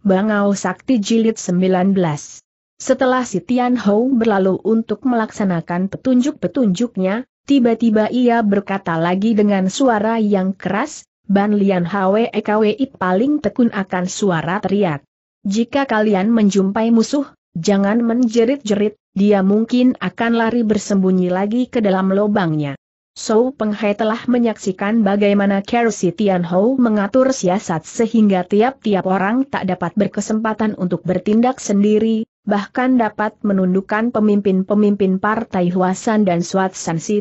Bangau Sakti Jilid 19. Setelah si Tian Hou berlalu untuk melaksanakan petunjuk-petunjuknya, tiba-tiba ia berkata lagi dengan suara yang keras, Ban Lian Hwe Ekwi paling tekun akan suara teriak. Jika kalian menjumpai musuh, jangan menjerit-jerit, dia mungkin akan lari bersembunyi lagi ke dalam lobangnya. Sou Penghai telah menyaksikan bagaimana Kersi Tianhou mengatur siasat sehingga tiap-tiap orang tak dapat berkesempatan untuk bertindak sendiri, bahkan dapat menundukkan pemimpin-pemimpin partai Huasan dan Suat San Si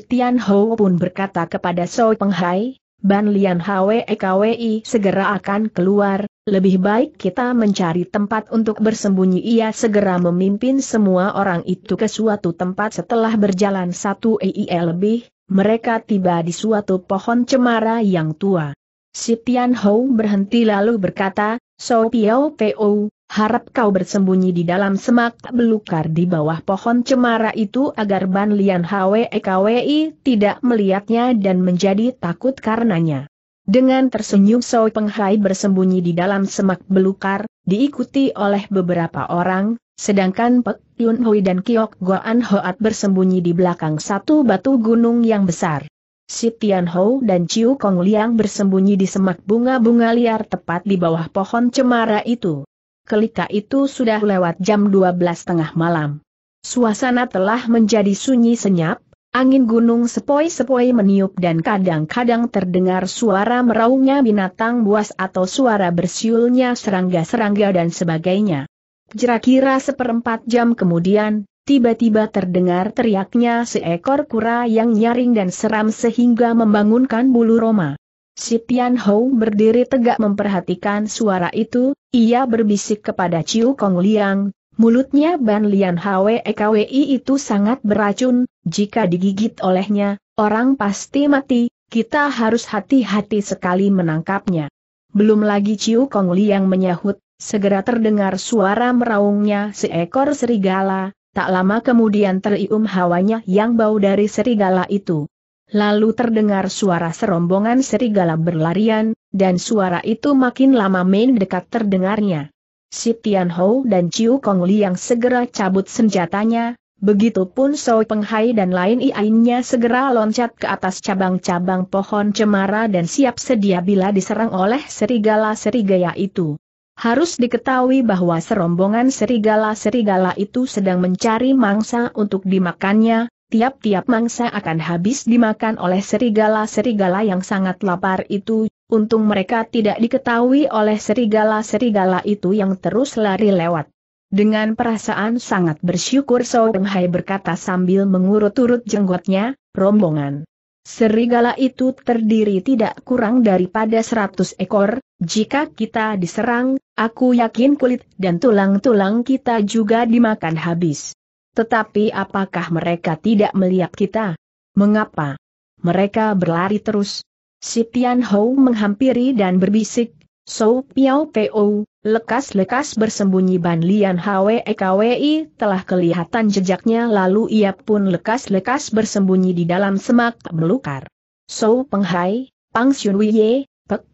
pun berkata kepada Sou Penghai, Ban Lian HWEKWI segera akan keluar, lebih baik kita mencari tempat untuk bersembunyi ia segera memimpin semua orang itu ke suatu tempat setelah berjalan satu EIE lebih, mereka tiba di suatu pohon cemara yang tua. Si Tian Hou berhenti lalu berkata, So Piao Po, harap kau bersembunyi di dalam semak belukar di bawah pohon cemara itu agar Ban Lian Hwe Kwi tidak melihatnya dan menjadi takut karenanya. Dengan tersenyum So Penghai bersembunyi di dalam semak belukar, diikuti oleh beberapa orang, Sedangkan Pek Yun Hui dan Kiok Goan Hoat bersembunyi di belakang satu batu gunung yang besar. Si Tian Ho dan Ciu Kong Liang bersembunyi di semak bunga-bunga liar tepat di bawah pohon cemara itu. Kelika itu sudah lewat jam 12 tengah malam. Suasana telah menjadi sunyi senyap, angin gunung sepoi-sepoi meniup dan kadang-kadang terdengar suara meraungnya binatang buas atau suara bersiulnya serangga-serangga dan sebagainya. Kira-kira seperempat jam kemudian, tiba-tiba terdengar teriaknya seekor kura yang nyaring dan seram sehingga membangunkan bulu Roma. Si Tian Hou berdiri tegak memperhatikan suara itu, ia berbisik kepada Ciu Kong Liang, mulutnya Ban Lian Hwe Kwi itu sangat beracun, jika digigit olehnya, orang pasti mati, kita harus hati-hati sekali menangkapnya. Belum lagi Ciu Kong Liang menyahut, Segera terdengar suara meraungnya seekor serigala, tak lama kemudian terium hawanya yang bau dari serigala itu. Lalu terdengar suara serombongan serigala berlarian, dan suara itu makin lama main dekat terdengarnya. Si Tian Hou dan Chiu Kong yang segera cabut senjatanya, begitupun Soi Penghai dan lain iainnya segera loncat ke atas cabang-cabang pohon cemara dan siap sedia bila diserang oleh serigala-serigaya itu. Harus diketahui bahwa serombongan serigala-serigala itu sedang mencari mangsa untuk dimakannya, tiap-tiap mangsa akan habis dimakan oleh serigala-serigala yang sangat lapar itu, untung mereka tidak diketahui oleh serigala-serigala itu yang terus lari lewat. Dengan perasaan sangat bersyukur Soeng Hai berkata sambil mengurut-urut jenggotnya, rombongan. Serigala itu terdiri tidak kurang daripada 100 ekor, jika kita diserang, Aku yakin kulit dan tulang-tulang kita juga dimakan habis. Tetapi apakah mereka tidak melihat kita? Mengapa? Mereka berlari terus. Si Tian Hou menghampiri dan berbisik, Sou Piao Po, lekas-lekas bersembunyi Ban Lian Hwe Kwei telah kelihatan jejaknya lalu ia pun lekas-lekas bersembunyi di dalam semak belukar. Sou Penghai, Pang Xun Wei.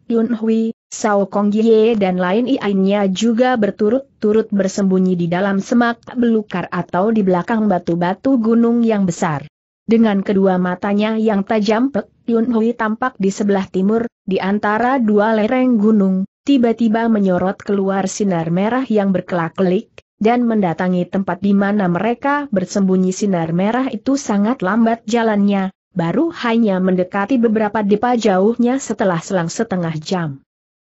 Yun Hui, Sao Kong Ye dan lain lainnya juga berturut-turut bersembunyi di dalam semak belukar atau di belakang batu-batu gunung yang besar. Dengan kedua matanya yang tajam Pek Yun Hui tampak di sebelah timur, di antara dua lereng gunung, tiba-tiba menyorot keluar sinar merah yang berkelak-kelik, dan mendatangi tempat di mana mereka bersembunyi sinar merah itu sangat lambat jalannya, baru hanya mendekati beberapa depa jauhnya setelah selang setengah jam.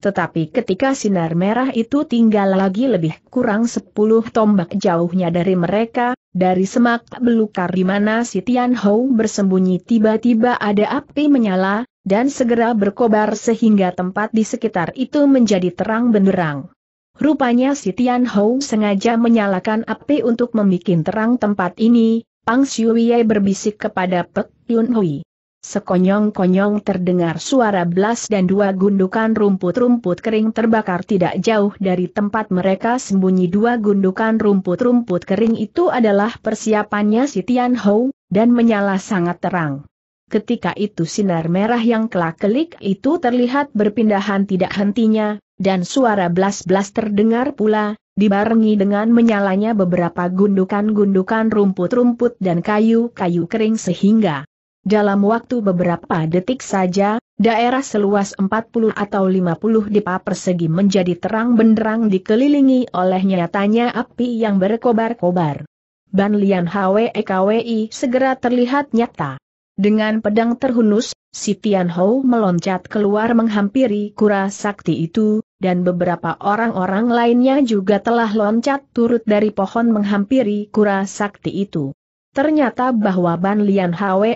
Tetapi ketika sinar merah itu tinggal lagi lebih kurang sepuluh tombak jauhnya dari mereka, dari semak belukar di mana si Tian Hou bersembunyi tiba-tiba ada api menyala, dan segera berkobar sehingga tempat di sekitar itu menjadi terang benderang. Rupanya si Tian Hou sengaja menyalakan api untuk membuat terang tempat ini, Pang Xiuye berbisik kepada Pek Yun Hui. Sekonyong-konyong terdengar suara belas dan dua gundukan rumput-rumput kering terbakar tidak jauh dari tempat mereka sembunyi dua gundukan rumput-rumput kering itu adalah persiapannya si Tian Hou, dan menyala sangat terang. Ketika itu sinar merah yang kelak-kelik itu terlihat berpindahan tidak hentinya, dan suara belas-belas terdengar pula, dibarengi dengan menyalanya beberapa gundukan-gundukan rumput-rumput dan kayu-kayu kering sehingga dalam waktu beberapa detik saja, daerah seluas 40 atau 50 dipa persegi menjadi terang benderang dikelilingi oleh nyatanya api yang berkobar-kobar. Ban Lian HWEKWI segera terlihat nyata. Dengan pedang terhunus, Si Tian Hou meloncat keluar menghampiri kura sakti itu, dan beberapa orang-orang lainnya juga telah loncat turut dari pohon menghampiri kura sakti itu. Ternyata bahwa Ban Lian Hwe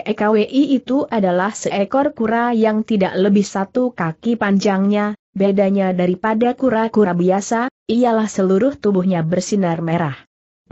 itu adalah seekor kura yang tidak lebih satu kaki panjangnya, bedanya daripada kura-kura biasa, ialah seluruh tubuhnya bersinar merah.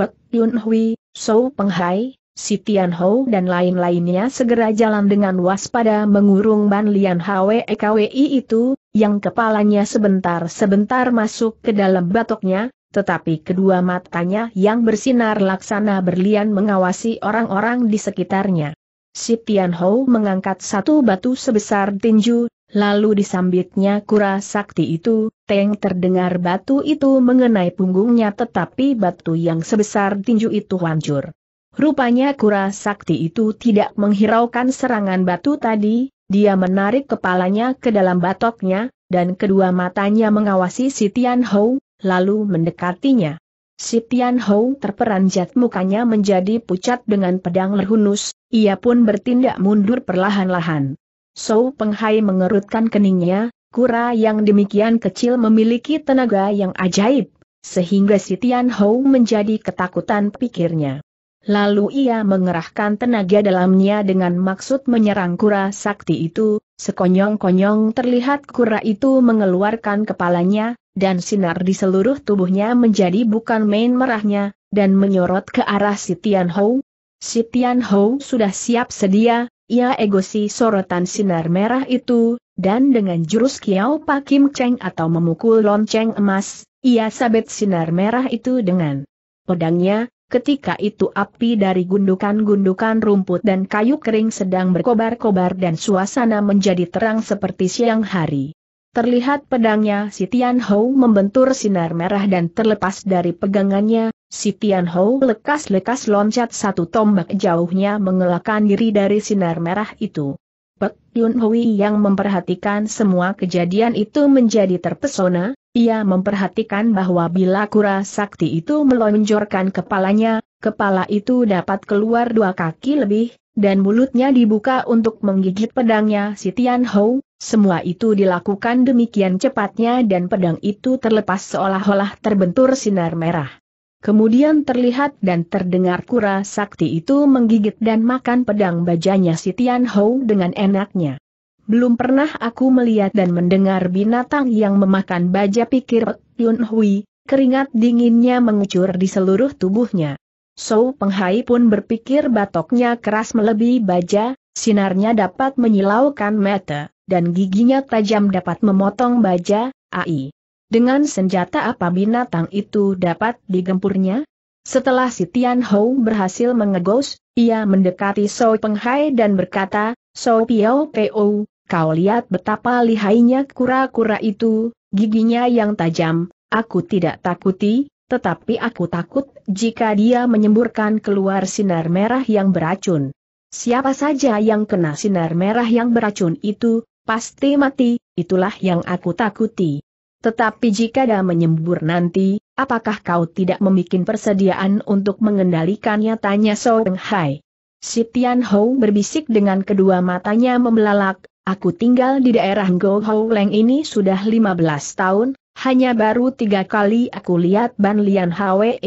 Pek Yun Hui, Sou Penghai, Si Tian Hou dan lain-lainnya segera jalan dengan waspada mengurung Ban Lian Hwe KWI itu, yang kepalanya sebentar-sebentar masuk ke dalam batoknya, tetapi kedua matanya yang bersinar laksana berlian mengawasi orang-orang di sekitarnya. Si Tian Hou mengangkat satu batu sebesar tinju, lalu disambitnya kura sakti itu, Teng terdengar batu itu mengenai punggungnya tetapi batu yang sebesar tinju itu hancur. Rupanya kura sakti itu tidak menghiraukan serangan batu tadi, dia menarik kepalanya ke dalam batoknya, dan kedua matanya mengawasi si Tian Hou, lalu mendekatinya. Si Tian Hou terperanjat mukanya menjadi pucat dengan pedang lehunus, ia pun bertindak mundur perlahan-lahan. So Penghai mengerutkan keningnya, kura yang demikian kecil memiliki tenaga yang ajaib, sehingga si Tian Hou menjadi ketakutan pikirnya. Lalu ia mengerahkan tenaga dalamnya dengan maksud menyerang kura sakti itu, sekonyong-konyong terlihat kura itu mengeluarkan kepalanya, dan sinar di seluruh tubuhnya menjadi bukan main merahnya, dan menyorot ke arah si Tian Hou. Si Tian Hou sudah siap sedia, ia egosi sorotan sinar merah itu, dan dengan jurus Kiao Pakim Cheng atau memukul lonceng emas, ia sabet sinar merah itu dengan pedangnya, Ketika itu api dari gundukan-gundukan rumput dan kayu kering sedang berkobar-kobar dan suasana menjadi terang seperti siang hari. Terlihat pedangnya si Tian Hou membentur sinar merah dan terlepas dari pegangannya, si Tian Hou lekas-lekas loncat satu tombak jauhnya mengelakkan diri dari sinar merah itu. Pek Yun Hui yang memperhatikan semua kejadian itu menjadi terpesona, ia memperhatikan bahwa bila kura sakti itu melonjorkan kepalanya, kepala itu dapat keluar dua kaki lebih, dan mulutnya dibuka untuk menggigit pedangnya si Tian Hou, semua itu dilakukan demikian cepatnya dan pedang itu terlepas seolah-olah terbentur sinar merah. Kemudian terlihat dan terdengar kura sakti itu menggigit dan makan pedang bajanya si Tian Hou dengan enaknya. Belum pernah aku melihat dan mendengar binatang yang memakan baja pikir Yun Hui, keringat dinginnya mengucur di seluruh tubuhnya. So Penghai pun berpikir batoknya keras melebihi baja, sinarnya dapat menyilaukan mata, dan giginya tajam dapat memotong baja, ai. Dengan senjata apa binatang itu dapat digempurnya? Setelah si Tian Hou berhasil mengegos, ia mendekati Soi Penghai dan berkata, Soi Piao Pou, kau lihat betapa lihainya kura-kura itu, giginya yang tajam, aku tidak takuti, tetapi aku takut jika dia menyemburkan keluar sinar merah yang beracun. Siapa saja yang kena sinar merah yang beracun itu, pasti mati, itulah yang aku takuti. Tetapi jika dia menyembur nanti, apakah kau tidak memikirkan persediaan untuk mengendalikannya? Tanya Soeng Hai. Si Tian Hou berbisik dengan kedua matanya membelalak, aku tinggal di daerah Go Hou Leng ini sudah 15 tahun, hanya baru tiga kali aku lihat Ban Lian Hwe.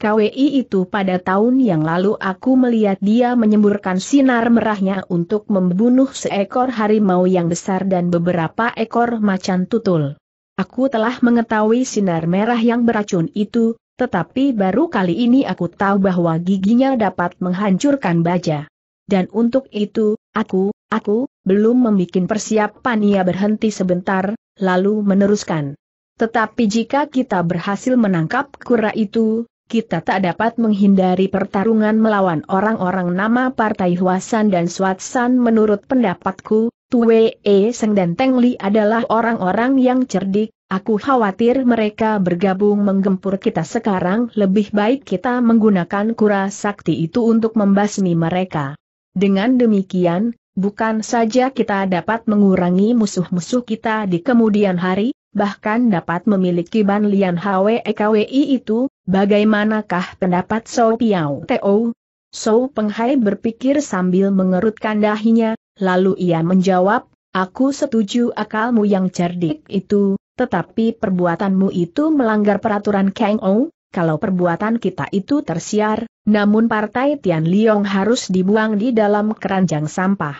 KWI itu pada tahun yang lalu aku melihat dia menyemburkan sinar merahnya untuk membunuh seekor harimau yang besar dan beberapa ekor macan tutul. Aku telah mengetahui sinar merah yang beracun itu, tetapi baru kali ini aku tahu bahwa giginya dapat menghancurkan baja. Dan untuk itu, aku, aku, belum membuat persiapan ia berhenti sebentar, lalu meneruskan. Tetapi jika kita berhasil menangkap kura itu, kita tak dapat menghindari pertarungan melawan orang-orang nama Partai Huasan dan Swatsan menurut pendapatku, Tue E Seng dan Teng Li adalah orang-orang yang cerdik, aku khawatir mereka bergabung menggempur kita sekarang lebih baik kita menggunakan kura sakti itu untuk membasmi mereka. Dengan demikian, bukan saja kita dapat mengurangi musuh-musuh kita di kemudian hari, bahkan dapat memiliki ban lian HWEKWI itu, bagaimanakah pendapat Sopiao Teo? Sou Penghai berpikir sambil mengerutkan dahinya, lalu ia menjawab, Aku setuju akalmu yang cerdik itu, tetapi perbuatanmu itu melanggar peraturan Kang Ou, kalau perbuatan kita itu tersiar, namun partai Tian Liong harus dibuang di dalam keranjang sampah.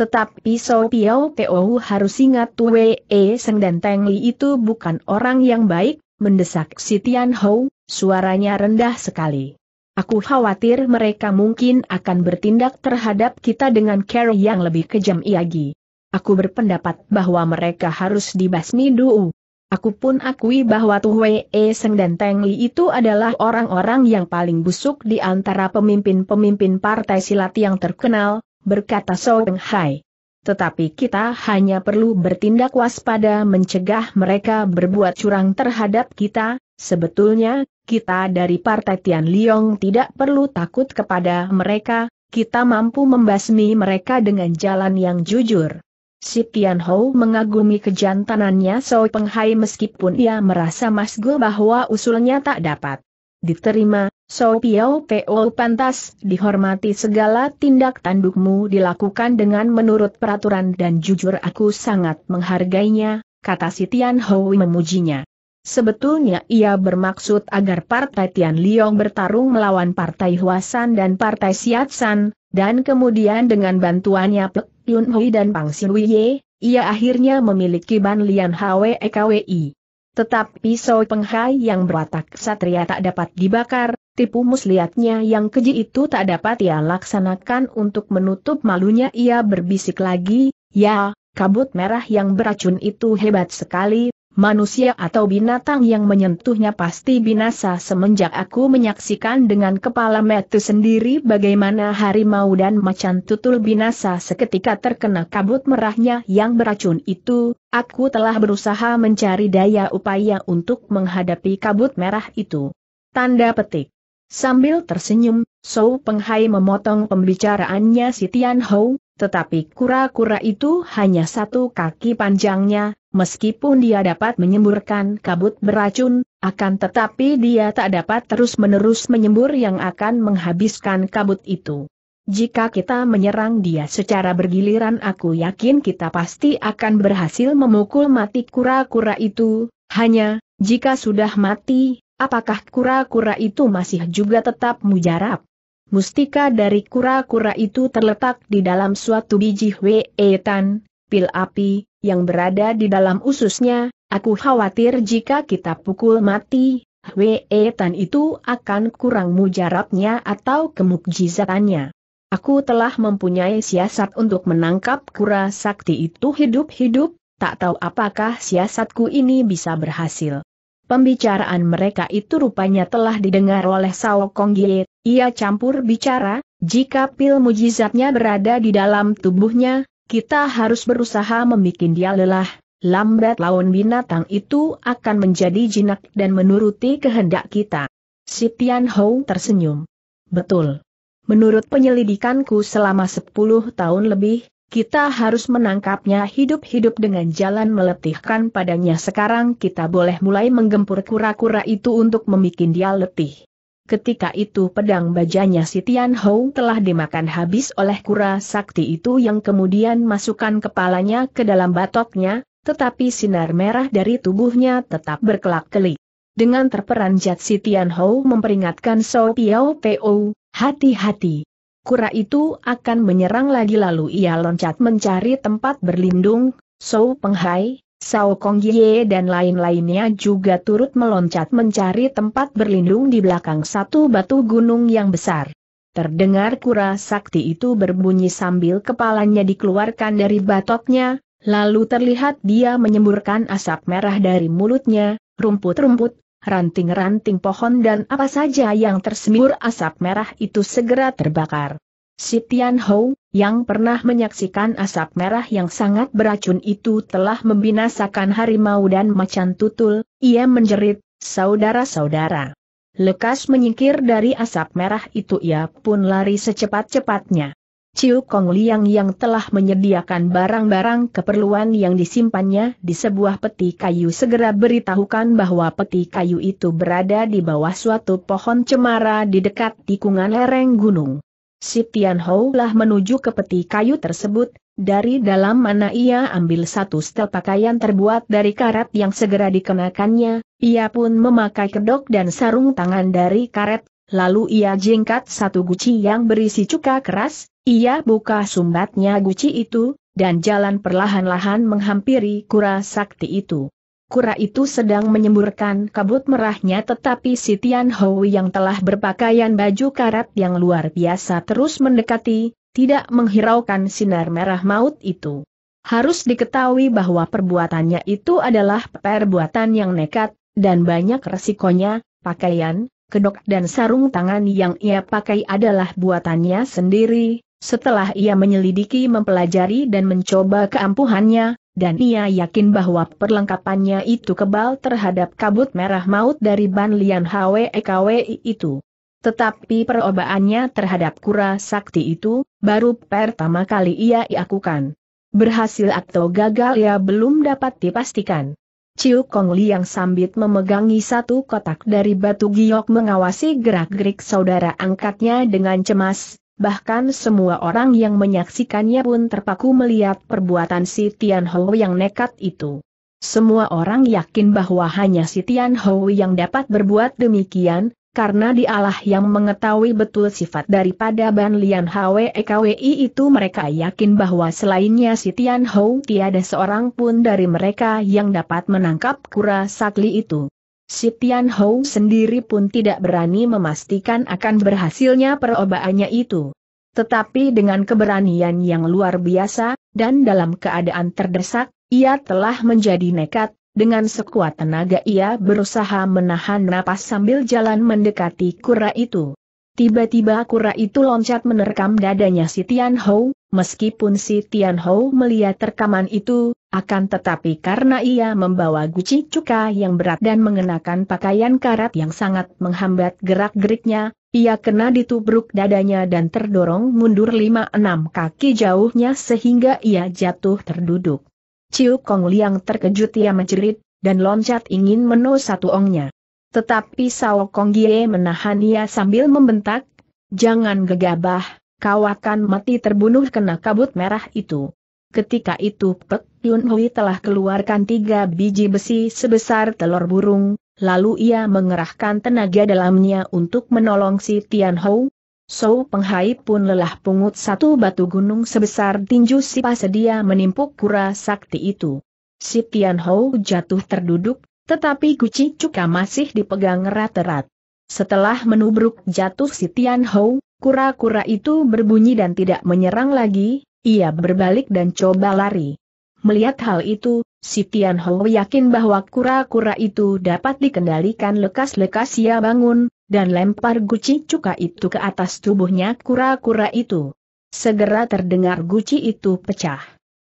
Tetapi So Piao Teo harus ingat Tue E Seng dan Teng Li itu bukan orang yang baik, mendesak si Tian Hou, suaranya rendah sekali. Aku khawatir mereka mungkin akan bertindak terhadap kita dengan cara yang lebih kejam lagi. Aku berpendapat bahwa mereka harus dibasmi dulu. Aku pun akui bahwa Tu e Seng dan Teng Li itu adalah orang-orang yang paling busuk di antara pemimpin-pemimpin partai silat yang terkenal, berkata So Peng Hai. Tetapi kita hanya perlu bertindak waspada mencegah mereka berbuat curang terhadap kita, Sebetulnya, kita dari Partai Tian Liong tidak perlu takut kepada mereka, kita mampu membasmi mereka dengan jalan yang jujur. Si Tian Hou mengagumi kejantanannya So Peng Hai meskipun ia merasa masgul bahwa usulnya tak dapat diterima, So Piao Po pantas dihormati segala tindak tandukmu dilakukan dengan menurut peraturan dan jujur aku sangat menghargainya, kata si Tian Hou memujinya. Sebetulnya ia bermaksud agar Partai Tian Liong bertarung melawan Partai Huasan dan Partai Siatsan, dan kemudian dengan bantuannya Pek Yun Hui dan Pang Siluye, ia akhirnya memiliki Ban Lian Kwi. Tetapi Soi Penghai yang berwatak satria tak dapat dibakar, tipu muslihatnya yang keji itu tak dapat ia laksanakan untuk menutup malunya ia berbisik lagi, ya, kabut merah yang beracun itu hebat sekali, manusia atau binatang yang menyentuhnya pasti binasa semenjak aku menyaksikan dengan kepala metu sendiri bagaimana harimau dan macan tutul binasa seketika terkena kabut merahnya yang beracun itu, aku telah berusaha mencari daya upaya untuk menghadapi kabut merah itu. Tanda petik. Sambil tersenyum, Sou Penghai memotong pembicaraannya si Tian Hou, tetapi kura-kura itu hanya satu kaki panjangnya, meskipun dia dapat menyemburkan kabut beracun, akan tetapi dia tak dapat terus-menerus menyembur yang akan menghabiskan kabut itu. Jika kita menyerang dia secara bergiliran aku yakin kita pasti akan berhasil memukul mati kura-kura itu, hanya, jika sudah mati, apakah kura-kura itu masih juga tetap mujarab? Mustika dari kura-kura itu terletak di dalam suatu biji wetan, e pil api, yang berada di dalam ususnya, aku khawatir jika kita pukul mati, wetan e itu akan kurang mujarabnya atau kemukjizatannya. Aku telah mempunyai siasat untuk menangkap kura sakti itu hidup-hidup, tak tahu apakah siasatku ini bisa berhasil. Pembicaraan mereka itu rupanya telah didengar oleh Sao Kong Ye, ia campur bicara, jika pil mujizatnya berada di dalam tubuhnya, kita harus berusaha membuat dia lelah, lambat laun binatang itu akan menjadi jinak dan menuruti kehendak kita. Si Tian Hou tersenyum. Betul. Menurut penyelidikanku selama 10 tahun lebih, kita harus menangkapnya hidup-hidup dengan jalan meletihkan padanya sekarang kita boleh mulai menggempur kura-kura itu untuk membuat dia letih. Ketika itu pedang bajanya si Tian Hou telah dimakan habis oleh kura sakti itu yang kemudian masukkan kepalanya ke dalam batoknya, tetapi sinar merah dari tubuhnya tetap berkelak keli Dengan terperanjat si Tian Hou memperingatkan So Piao Teo, hati-hati, kura itu akan menyerang lagi lalu ia loncat mencari tempat berlindung, Sou Penghai, Sao Kong Ye dan lain-lainnya juga turut meloncat mencari tempat berlindung di belakang satu batu gunung yang besar. Terdengar kura sakti itu berbunyi sambil kepalanya dikeluarkan dari batoknya, lalu terlihat dia menyemburkan asap merah dari mulutnya, rumput-rumput, ranting-ranting pohon dan apa saja yang tersembur asap merah itu segera terbakar. Si Tian Hou, yang pernah menyaksikan asap merah yang sangat beracun itu telah membinasakan harimau dan macan tutul, ia menjerit, saudara-saudara. Lekas menyingkir dari asap merah itu ia pun lari secepat-cepatnya. Ciu Kong Liang yang telah menyediakan barang-barang keperluan yang disimpannya di sebuah peti kayu segera beritahukan bahwa peti kayu itu berada di bawah suatu pohon cemara di dekat tikungan lereng gunung. Si Tian Hou lah menuju ke peti kayu tersebut, dari dalam mana ia ambil satu setel pakaian terbuat dari karet yang segera dikenakannya, ia pun memakai kedok dan sarung tangan dari karet Lalu ia jingkat satu guci yang berisi cuka keras, ia buka sumbatnya guci itu, dan jalan perlahan-lahan menghampiri kura sakti itu. Kura itu sedang menyemburkan kabut merahnya tetapi si Tian Hui yang telah berpakaian baju karat yang luar biasa terus mendekati, tidak menghiraukan sinar merah maut itu. Harus diketahui bahwa perbuatannya itu adalah perbuatan yang nekat, dan banyak resikonya, pakaian, kedok dan sarung tangan yang ia pakai adalah buatannya sendiri, setelah ia menyelidiki mempelajari dan mencoba keampuhannya, dan ia yakin bahwa perlengkapannya itu kebal terhadap kabut merah maut dari Ban Lian HWEKWI itu. Tetapi perobaannya terhadap kura sakti itu, baru pertama kali ia iakukan. Berhasil atau gagal ia belum dapat dipastikan. Ciu Kong Liang sambit memegangi satu kotak dari batu giok mengawasi gerak-gerik saudara angkatnya dengan cemas, bahkan semua orang yang menyaksikannya pun terpaku melihat perbuatan si Tian Hou yang nekat itu. Semua orang yakin bahwa hanya si Tian Hou yang dapat berbuat demikian, karena dialah yang mengetahui betul sifat daripada Ban Lian Hwe KWI itu mereka yakin bahwa selainnya si Tian Hou tiada seorang pun dari mereka yang dapat menangkap kura sakli itu. Si Tian Hou sendiri pun tidak berani memastikan akan berhasilnya perobaannya itu. Tetapi dengan keberanian yang luar biasa, dan dalam keadaan terdesak, ia telah menjadi nekat, dengan sekuat tenaga ia berusaha menahan napas sambil jalan mendekati kura itu. Tiba-tiba kura itu loncat menerkam dadanya si Tian Hou, meskipun si Tian Hou melihat terkaman itu, akan tetapi karena ia membawa guci cuka yang berat dan mengenakan pakaian karat yang sangat menghambat gerak-geriknya, ia kena ditubruk dadanya dan terdorong mundur lima enam kaki jauhnya sehingga ia jatuh terduduk. Ciu Kong Liang terkejut ia menjerit, dan loncat ingin meno satu ongnya. Tetapi Sao Gie menahan ia sambil membentak, Jangan gegabah, kau akan mati terbunuh kena kabut merah itu. Ketika itu Pek Yun Hui telah keluarkan tiga biji besi sebesar telur burung, lalu ia mengerahkan tenaga dalamnya untuk menolong si Tian Hou. So Penghai pun lelah pungut satu batu gunung sebesar tinju si pasedia menimpuk kura sakti itu. Si Tian Hou jatuh terduduk tetapi guci cuka masih dipegang erat-erat. Setelah menubruk jatuh si Tian Hou, kura-kura itu berbunyi dan tidak menyerang lagi, ia berbalik dan coba lari. Melihat hal itu, si Tian Hou yakin bahwa kura-kura itu dapat dikendalikan lekas-lekas ia bangun, dan lempar guci cuka itu ke atas tubuhnya kura-kura itu. Segera terdengar guci itu pecah.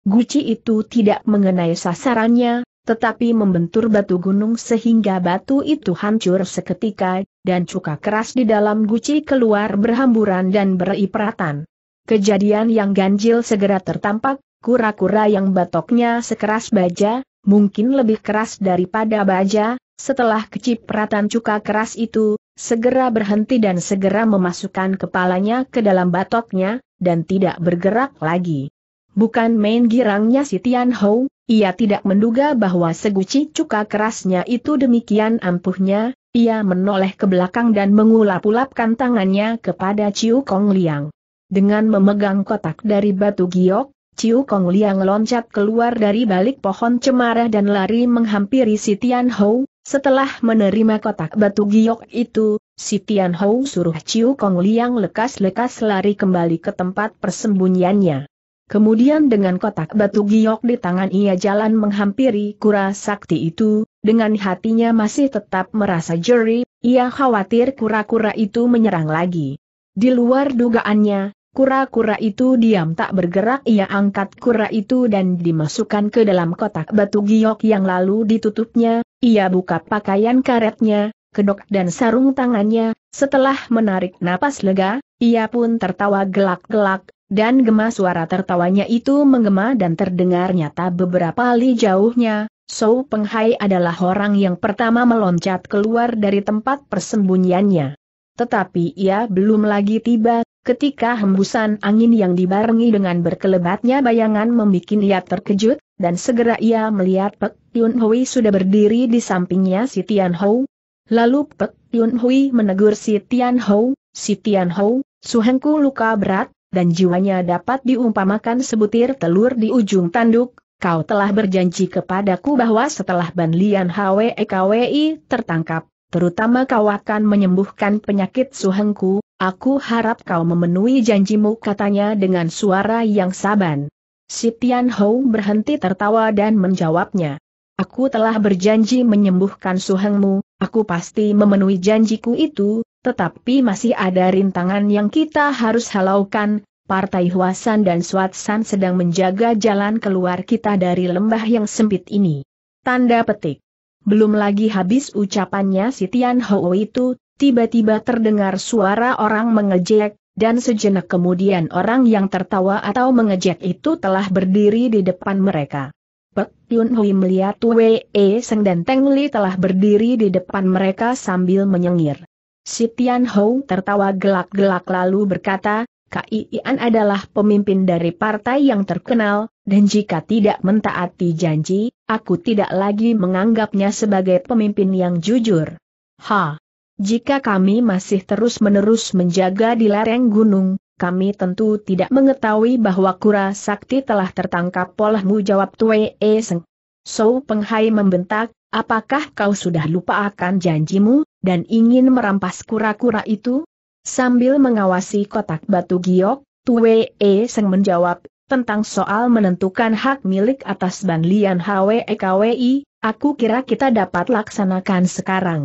Guci itu tidak mengenai sasarannya, tetapi membentur batu gunung sehingga batu itu hancur seketika, dan cuka keras di dalam guci keluar berhamburan dan beripratan. Kejadian yang ganjil segera tertampak, kura-kura yang batoknya sekeras baja, mungkin lebih keras daripada baja, setelah kecipratan cuka keras itu, segera berhenti dan segera memasukkan kepalanya ke dalam batoknya, dan tidak bergerak lagi. Bukan main girangnya si Tian Hou, ia tidak menduga bahwa seguci cuka kerasnya itu demikian ampuhnya, ia menoleh ke belakang dan mengulap-ulapkan tangannya kepada Ciu Kong Liang. Dengan memegang kotak dari batu giok, Ciu Kong Liang loncat keluar dari balik pohon cemara dan lari menghampiri si Tian Hou. Setelah menerima kotak batu giok itu, si Tian Hou suruh Ciu Kong Liang lekas-lekas lari kembali ke tempat persembunyiannya. Kemudian dengan kotak batu giok di tangan ia jalan menghampiri kura sakti itu, dengan hatinya masih tetap merasa jeri, ia khawatir kura-kura itu menyerang lagi. Di luar dugaannya, kura-kura itu diam tak bergerak ia angkat kura itu dan dimasukkan ke dalam kotak batu giok yang lalu ditutupnya, ia buka pakaian karetnya, kedok dan sarung tangannya, setelah menarik napas lega, ia pun tertawa gelak-gelak, dan gema suara tertawanya itu menggema dan terdengar nyata beberapa li jauhnya, So Penghai adalah orang yang pertama meloncat keluar dari tempat persembunyiannya. Tetapi ia belum lagi tiba, ketika hembusan angin yang dibarengi dengan berkelebatnya bayangan membuat ia terkejut, dan segera ia melihat Pek Yun Hui sudah berdiri di sampingnya si Tian Hou. Lalu Pek Yun Hui menegur si Tian Hou, si Tian Hou, suhengku luka berat, dan jiwanya dapat diumpamakan sebutir telur di ujung tanduk, kau telah berjanji kepadaku bahwa setelah Ban Lian HWEKWI tertangkap, terutama kau akan menyembuhkan penyakit suhengku, aku harap kau memenuhi janjimu katanya dengan suara yang saban. Si Tian Hou berhenti tertawa dan menjawabnya. Aku telah berjanji menyembuhkan suhengmu, aku pasti memenuhi janjiku itu, tetapi masih ada rintangan yang kita harus halaukan, Partai Huasan dan Swatsan sedang menjaga jalan keluar kita dari lembah yang sempit ini. Tanda petik. Belum lagi habis ucapannya si Tian Ho itu, tiba-tiba terdengar suara orang mengejek, dan sejenak kemudian orang yang tertawa atau mengejek itu telah berdiri di depan mereka. Pek Yun Hui melihat Wei Seng dan Teng Li telah berdiri di depan mereka sambil menyengir. Si Tian Hou tertawa gelak-gelak lalu berkata, KIIan adalah pemimpin dari partai yang terkenal, dan jika tidak mentaati janji, aku tidak lagi menganggapnya sebagai pemimpin yang jujur. Ha! Jika kami masih terus-menerus menjaga di lereng gunung, kami tentu tidak mengetahui bahwa Kura Sakti telah tertangkap polahmu jawab Tue E Seng. So Penghai membentak, apakah kau sudah lupa akan janjimu? dan ingin merampas kura-kura itu? Sambil mengawasi kotak batu giok, Tue E Seng menjawab, tentang soal menentukan hak milik atas Ban Lian HWEKWI, e aku kira kita dapat laksanakan sekarang.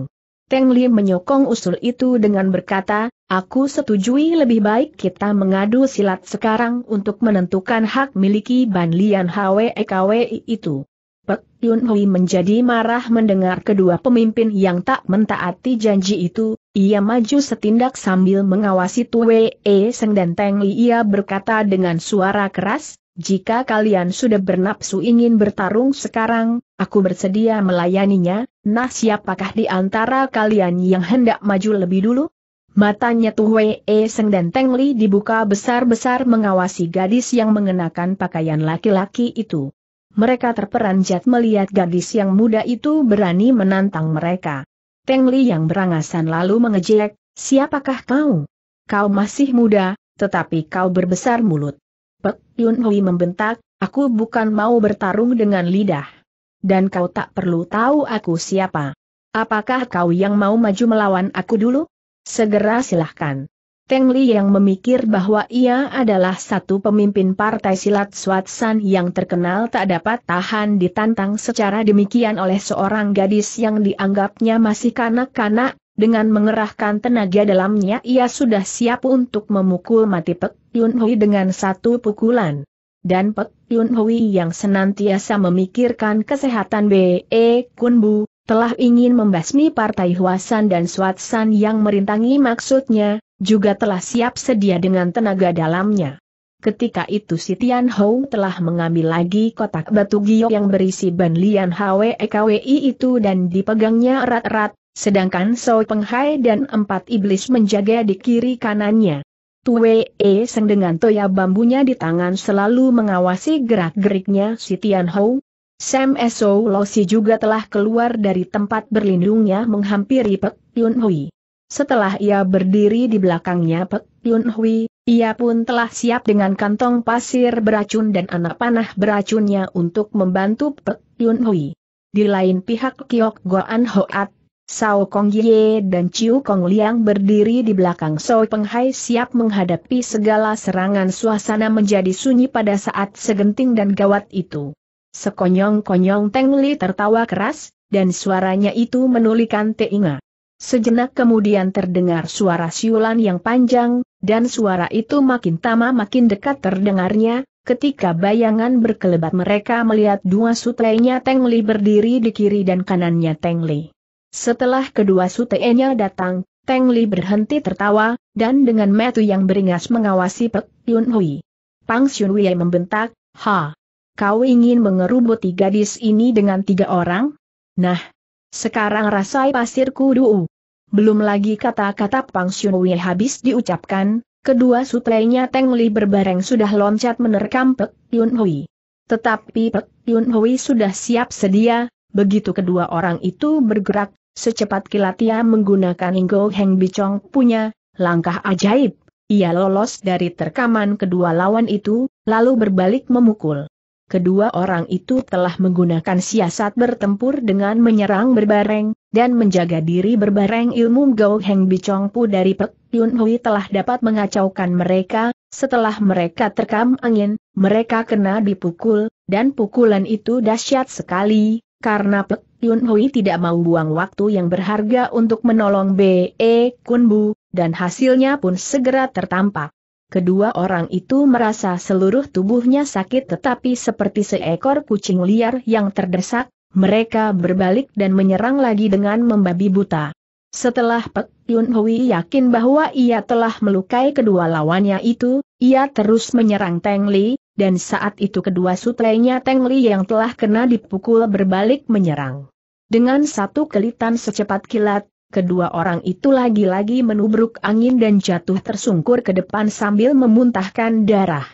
Teng Li menyokong usul itu dengan berkata, aku setujui lebih baik kita mengadu silat sekarang untuk menentukan hak miliki Ban Lian HWEKWI e itu. Pek Yun Hui menjadi marah mendengar kedua pemimpin yang tak mentaati janji itu, ia maju setindak sambil mengawasi Tue E Seng dan Teng Li ia berkata dengan suara keras, jika kalian sudah bernapsu ingin bertarung sekarang, aku bersedia melayaninya, nah siapakah di antara kalian yang hendak maju lebih dulu? Matanya Tue E Seng dan Teng Li dibuka besar-besar mengawasi gadis yang mengenakan pakaian laki-laki itu. Mereka terperanjat melihat gadis yang muda itu berani menantang mereka. Teng Li yang berangasan lalu mengejek, siapakah kau? Kau masih muda, tetapi kau berbesar mulut. Pek Yun Hui membentak, aku bukan mau bertarung dengan lidah. Dan kau tak perlu tahu aku siapa. Apakah kau yang mau maju melawan aku dulu? Segera silahkan. Teng Li yang memikir bahwa ia adalah satu pemimpin partai silat Swatsan yang terkenal tak dapat tahan ditantang secara demikian oleh seorang gadis yang dianggapnya masih kanak-kanak, dengan mengerahkan tenaga dalamnya ia sudah siap untuk memukul mati Pek Yun Hui dengan satu pukulan. Dan Pek Yun Hui yang senantiasa memikirkan kesehatan B.E. E Kun Bu, telah ingin membasmi partai Huasan dan Swatsan yang merintangi maksudnya, juga telah siap sedia dengan tenaga dalamnya. Ketika itu si Tian Hou telah mengambil lagi kotak batu giok yang berisi ban lian HWEKWI itu dan dipegangnya erat-erat, sedangkan Soi Penghai dan empat iblis menjaga di kiri kanannya. Tue E Seng dengan toya bambunya di tangan selalu mengawasi gerak-geriknya si Tian Hou. Sam Eso Losi juga telah keluar dari tempat berlindungnya menghampiri Pek Yun Hui. Setelah ia berdiri di belakangnya Pek Yun Hui, ia pun telah siap dengan kantong pasir beracun dan anak panah beracunnya untuk membantu Pek Yun Hui. Di lain pihak Kiok Goan Hoat, Sao Kong Ye dan Chiu Kong Liang berdiri di belakang Soi Peng Hai siap menghadapi segala serangan suasana menjadi sunyi pada saat segenting dan gawat itu. Sekonyong-konyong Teng Li tertawa keras, dan suaranya itu menulikan teinga. Sejenak kemudian terdengar suara siulan yang panjang, dan suara itu makin tama makin dekat terdengarnya, ketika bayangan berkelebat mereka melihat dua sutenya Teng Li berdiri di kiri dan kanannya Teng Li. Setelah kedua sutenya datang, Teng Li berhenti tertawa, dan dengan metu yang beringas mengawasi Pek Yun Hui. Pang Xun Hui membentak, Ha! Kau ingin mengerubuti gadis ini dengan tiga orang? Nah, sekarang rasai pasir kudu. Belum lagi kata-kata Pang Xunwei habis diucapkan, kedua sutrenya Teng Li berbareng sudah loncat menerkam Pek Yun Hui. Tetapi Pek Yun Hui sudah siap sedia, begitu kedua orang itu bergerak, secepat kilat ia menggunakan Inggo Heng Bicong punya, langkah ajaib, ia lolos dari terkaman kedua lawan itu, lalu berbalik memukul kedua orang itu telah menggunakan siasat bertempur dengan menyerang berbareng, dan menjaga diri berbareng ilmu Gao Heng Bicong Pu dari Pek Yun Hui telah dapat mengacaukan mereka, setelah mereka terkam angin, mereka kena dipukul, dan pukulan itu dahsyat sekali, karena Pek Yun Hui tidak mau buang waktu yang berharga untuk menolong B.E. Kun Bu, dan hasilnya pun segera tertampak. Kedua orang itu merasa seluruh tubuhnya sakit tetapi seperti seekor kucing liar yang terdesak, mereka berbalik dan menyerang lagi dengan membabi buta. Setelah Pek Yun Hui yakin bahwa ia telah melukai kedua lawannya itu, ia terus menyerang Teng Li, dan saat itu kedua sutlainya Teng Li yang telah kena dipukul berbalik menyerang. Dengan satu kelitan secepat kilat, Kedua orang itu lagi-lagi menubruk angin dan jatuh tersungkur ke depan sambil memuntahkan darah.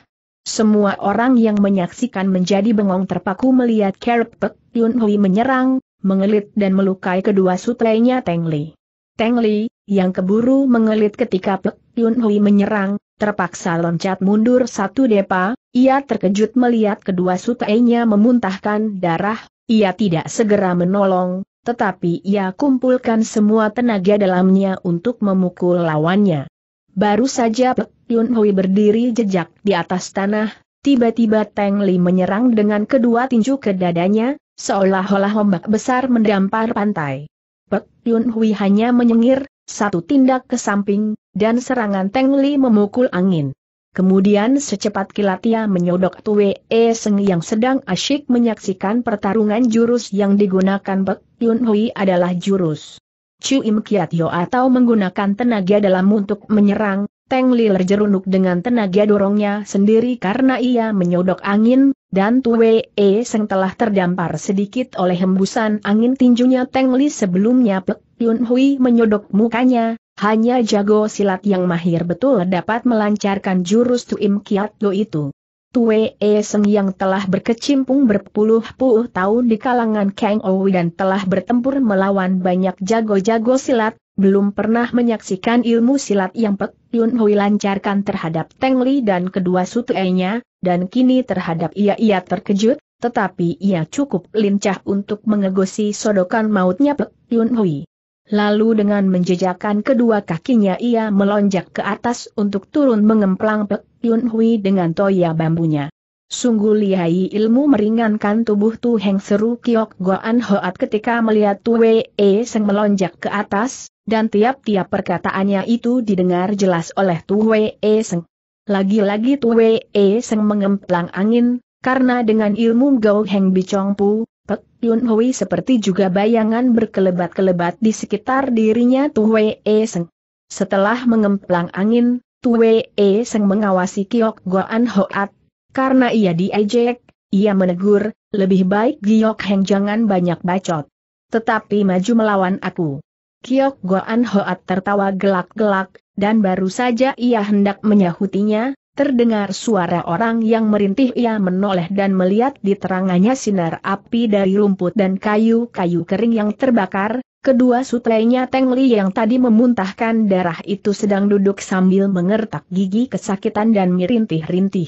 Semua orang yang menyaksikan menjadi bengong terpaku melihat Kerpek Yun Hui menyerang, mengelit dan melukai kedua sutlenya Teng Li. Teng Li, yang keburu mengelit ketika Pek Yun Hui menyerang, terpaksa loncat mundur satu depa, ia terkejut melihat kedua sutlenya memuntahkan darah, ia tidak segera menolong, tetapi ia kumpulkan semua tenaga dalamnya untuk memukul lawannya. Baru saja Pek Yun Hui berdiri jejak di atas tanah, tiba-tiba Teng Li menyerang dengan kedua tinju ke dadanya, seolah-olah ombak besar mendampar pantai. Pek Yun Hui hanya menyengir, satu tindak ke samping, dan serangan Teng Li memukul angin. Kemudian secepat kilat ia menyodok Tue E Seng yang sedang asyik menyaksikan pertarungan jurus yang digunakan Pek Yun Hui adalah jurus Im Kiat Yo atau menggunakan tenaga dalam untuk menyerang, Teng Li lerjerunuk dengan tenaga dorongnya sendiri karena ia menyodok angin, dan Wei E Seng telah terdampar sedikit oleh hembusan angin tinjunya Teng Li sebelumnya Pek Yun Hui menyodok mukanya, hanya jago silat yang mahir betul dapat melancarkan jurus Im Kiat Yo itu. Tue Eseng yang telah berkecimpung berpuluh-puluh tahun di kalangan Kang Owi dan telah bertempur melawan banyak jago-jago silat, belum pernah menyaksikan ilmu silat yang Pek Yun Hui lancarkan terhadap Teng Li dan kedua sutuenya, dan kini terhadap ia-ia terkejut, tetapi ia cukup lincah untuk mengegosi sodokan mautnya Pek Yun Hui. Lalu dengan menjejakkan kedua kakinya ia melonjak ke atas untuk turun mengemplang Pek Yun Hui dengan toya bambunya. Sungguh lihai ilmu meringankan tubuh Tu Heng seru Kiok Goan Hoat ketika melihat Tu Wei e Seng melonjak ke atas, dan tiap-tiap perkataannya itu didengar jelas oleh Tu Wei e Seng. Lagi-lagi Tu Wei e Seng mengemplang angin, karena dengan ilmu Gao Heng Bicong Pu, Pek Yun Hui seperti juga bayangan berkelebat-kelebat di sekitar dirinya Wei E Seng. Setelah mengemplang angin, Wei E Seng mengawasi Kiok Goan Hoat. Karena ia diejek, ia menegur, lebih baik Giok Heng jangan banyak bacot. Tetapi maju melawan aku. Kiok Goan Hoat tertawa gelak-gelak, dan baru saja ia hendak menyahutinya, Terdengar suara orang yang merintih ia menoleh dan melihat di terangannya sinar api dari rumput dan kayu-kayu kering yang terbakar, kedua sutrenya Teng Li yang tadi memuntahkan darah itu sedang duduk sambil mengertak gigi kesakitan dan merintih-rintih.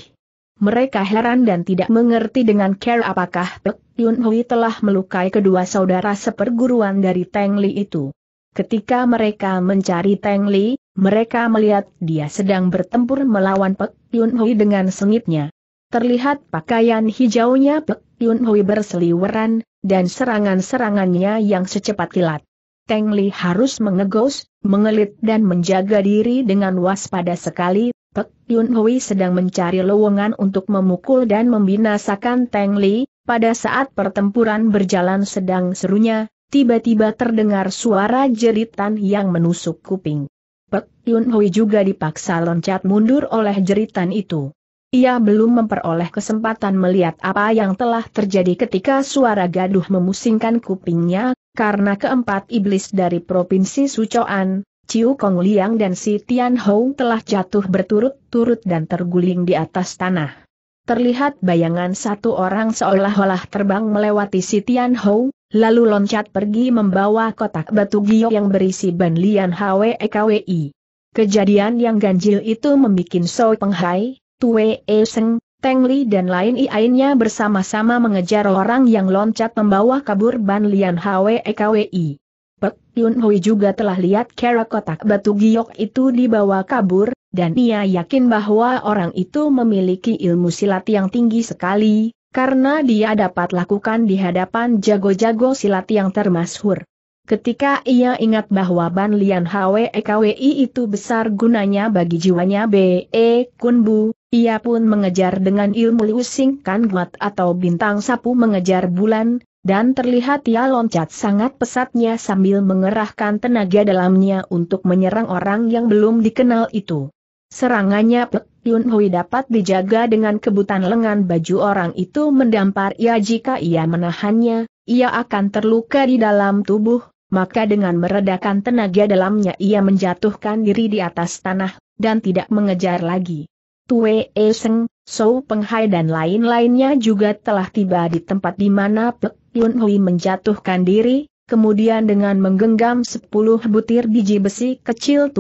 Mereka heran dan tidak mengerti dengan care apakah Pek Yun Hui telah melukai kedua saudara seperguruan dari Teng Li itu. Ketika mereka mencari Teng Li, mereka melihat dia sedang bertempur melawan Pek Yun Hui dengan sengitnya. Terlihat pakaian hijaunya Pek Yun Hui berseliweran, dan serangan-serangannya yang secepat kilat. Teng Li harus mengegos, mengelit dan menjaga diri dengan waspada sekali, Pek Yun Hui sedang mencari lowongan untuk memukul dan membinasakan Teng Li, pada saat pertempuran berjalan sedang serunya, tiba-tiba terdengar suara jeritan yang menusuk kuping. Pek Yun Hui juga dipaksa loncat mundur oleh jeritan itu. Ia belum memperoleh kesempatan melihat apa yang telah terjadi ketika suara gaduh memusingkan kupingnya, karena keempat iblis dari Provinsi Sucoan, Ciu Kong Liang dan Si Tian Hou telah jatuh berturut-turut dan terguling di atas tanah. Terlihat bayangan satu orang seolah-olah terbang melewati Si Tian Hou, Lalu loncat pergi membawa kotak batu giok yang berisi ban lian KWI. Kejadian yang ganjil itu membuat Soi Penghai, Tue E Seng, Teng Li dan lain lainnya bersama-sama mengejar orang yang loncat membawa kabur ban lian KWI. Pek Yun Hui juga telah lihat kera kotak batu giok itu dibawa kabur, dan ia yakin bahwa orang itu memiliki ilmu silat yang tinggi sekali, karena dia dapat lakukan di hadapan jago-jago silat yang termasyhur. Ketika ia ingat bahwa Ban Lian KWI itu besar gunanya bagi jiwanya B.E. E Kunbu, ia pun mengejar dengan ilmu liusing Kan Guat atau bintang sapu mengejar bulan, dan terlihat ia loncat sangat pesatnya sambil mengerahkan tenaga dalamnya untuk menyerang orang yang belum dikenal itu. Serangannya Pek Yun Hui dapat dijaga dengan kebutan lengan baju orang itu mendampar ia jika ia menahannya, ia akan terluka di dalam tubuh, maka dengan meredakan tenaga dalamnya ia menjatuhkan diri di atas tanah, dan tidak mengejar lagi. Tue E Seng, Sou Penghai dan lain-lainnya juga telah tiba di tempat di mana Pek Yun Hui menjatuhkan diri, Kemudian dengan menggenggam sepuluh butir biji besi kecil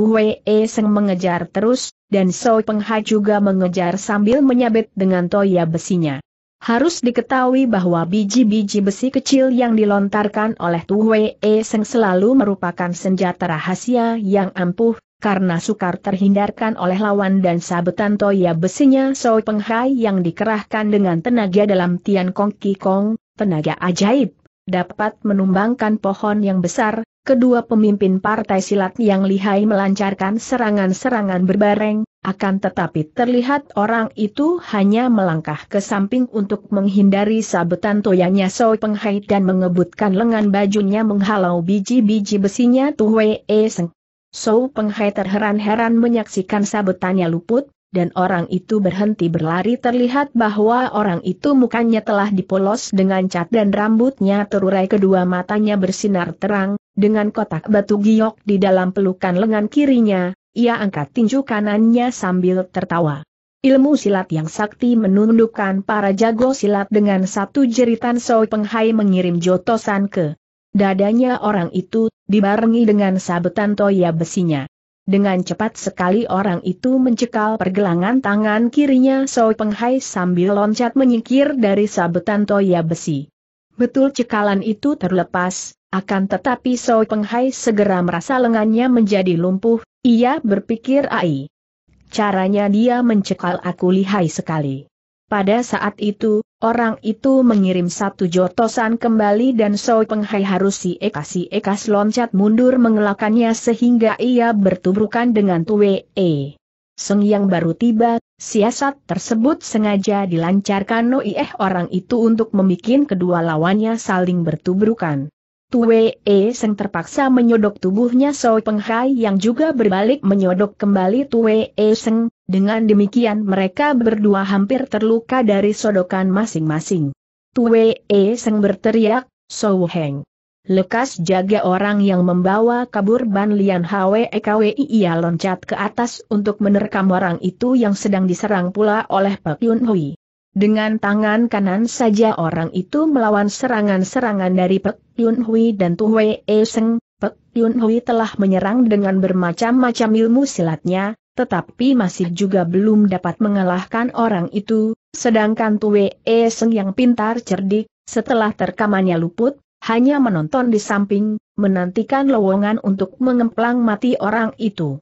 E Seng mengejar terus, dan Soi Pengha juga mengejar sambil menyabet dengan toya besinya. Harus diketahui bahwa biji-biji besi kecil yang dilontarkan oleh E Seng selalu merupakan senjata rahasia yang ampuh, karena sukar terhindarkan oleh lawan dan sabetan Toya besinya Soi Penghai yang dikerahkan dengan tenaga dalam Tian Kong Ki Kong, tenaga ajaib dapat menumbangkan pohon yang besar, kedua pemimpin partai silat yang lihai melancarkan serangan-serangan berbareng, akan tetapi terlihat orang itu hanya melangkah ke samping untuk menghindari sabetan toyanya So Penghai dan mengebutkan lengan bajunya menghalau biji-biji besinya Wei eseng. So Penghai terheran-heran menyaksikan sabetannya luput, dan orang itu berhenti berlari terlihat bahwa orang itu mukanya telah dipolos dengan cat dan rambutnya terurai kedua matanya bersinar terang, dengan kotak batu giok di dalam pelukan lengan kirinya, ia angkat tinju kanannya sambil tertawa. Ilmu silat yang sakti menundukkan para jago silat dengan satu jeritan Soi Penghai mengirim jotosan ke dadanya orang itu, dibarengi dengan sabetan toya besinya. Dengan cepat sekali orang itu mencekal pergelangan tangan kirinya Soi Penghai sambil loncat menyingkir dari sabetan toya besi. Betul cekalan itu terlepas, akan tetapi Soi Penghai segera merasa lengannya menjadi lumpuh, ia berpikir ai. Caranya dia mencekal aku lihai sekali. Pada saat itu, Orang itu mengirim satu jotosan kembali dan Soe Penghai harus si Eka si Ekas loncat mundur mengelakannya sehingga ia bertubrukan dengan Tue. Seng yang baru tiba, siasat tersebut sengaja dilancarkan eh orang itu untuk membuat kedua lawannya saling bertubrukan. Twee E Seng terpaksa menyodok tubuhnya Peng Penghai yang juga berbalik menyodok kembali Twee E Seng, dengan demikian mereka berdua hampir terluka dari sodokan masing-masing. Twee E Seng berteriak, So Heng. Lekas jaga orang yang membawa kabur Ban Lian Hwe Kwi ia loncat ke atas untuk menerkam orang itu yang sedang diserang pula oleh Pak Yun Hui. Dengan tangan kanan saja orang itu melawan serangan-serangan dari Pek Yun Hui dan Tu Wei e Seng. Pek Yun Hui telah menyerang dengan bermacam-macam ilmu silatnya, tetapi masih juga belum dapat mengalahkan orang itu, sedangkan Tu Wei e Seng yang pintar cerdik, setelah terkamannya luput, hanya menonton di samping, menantikan lowongan untuk mengemplang mati orang itu.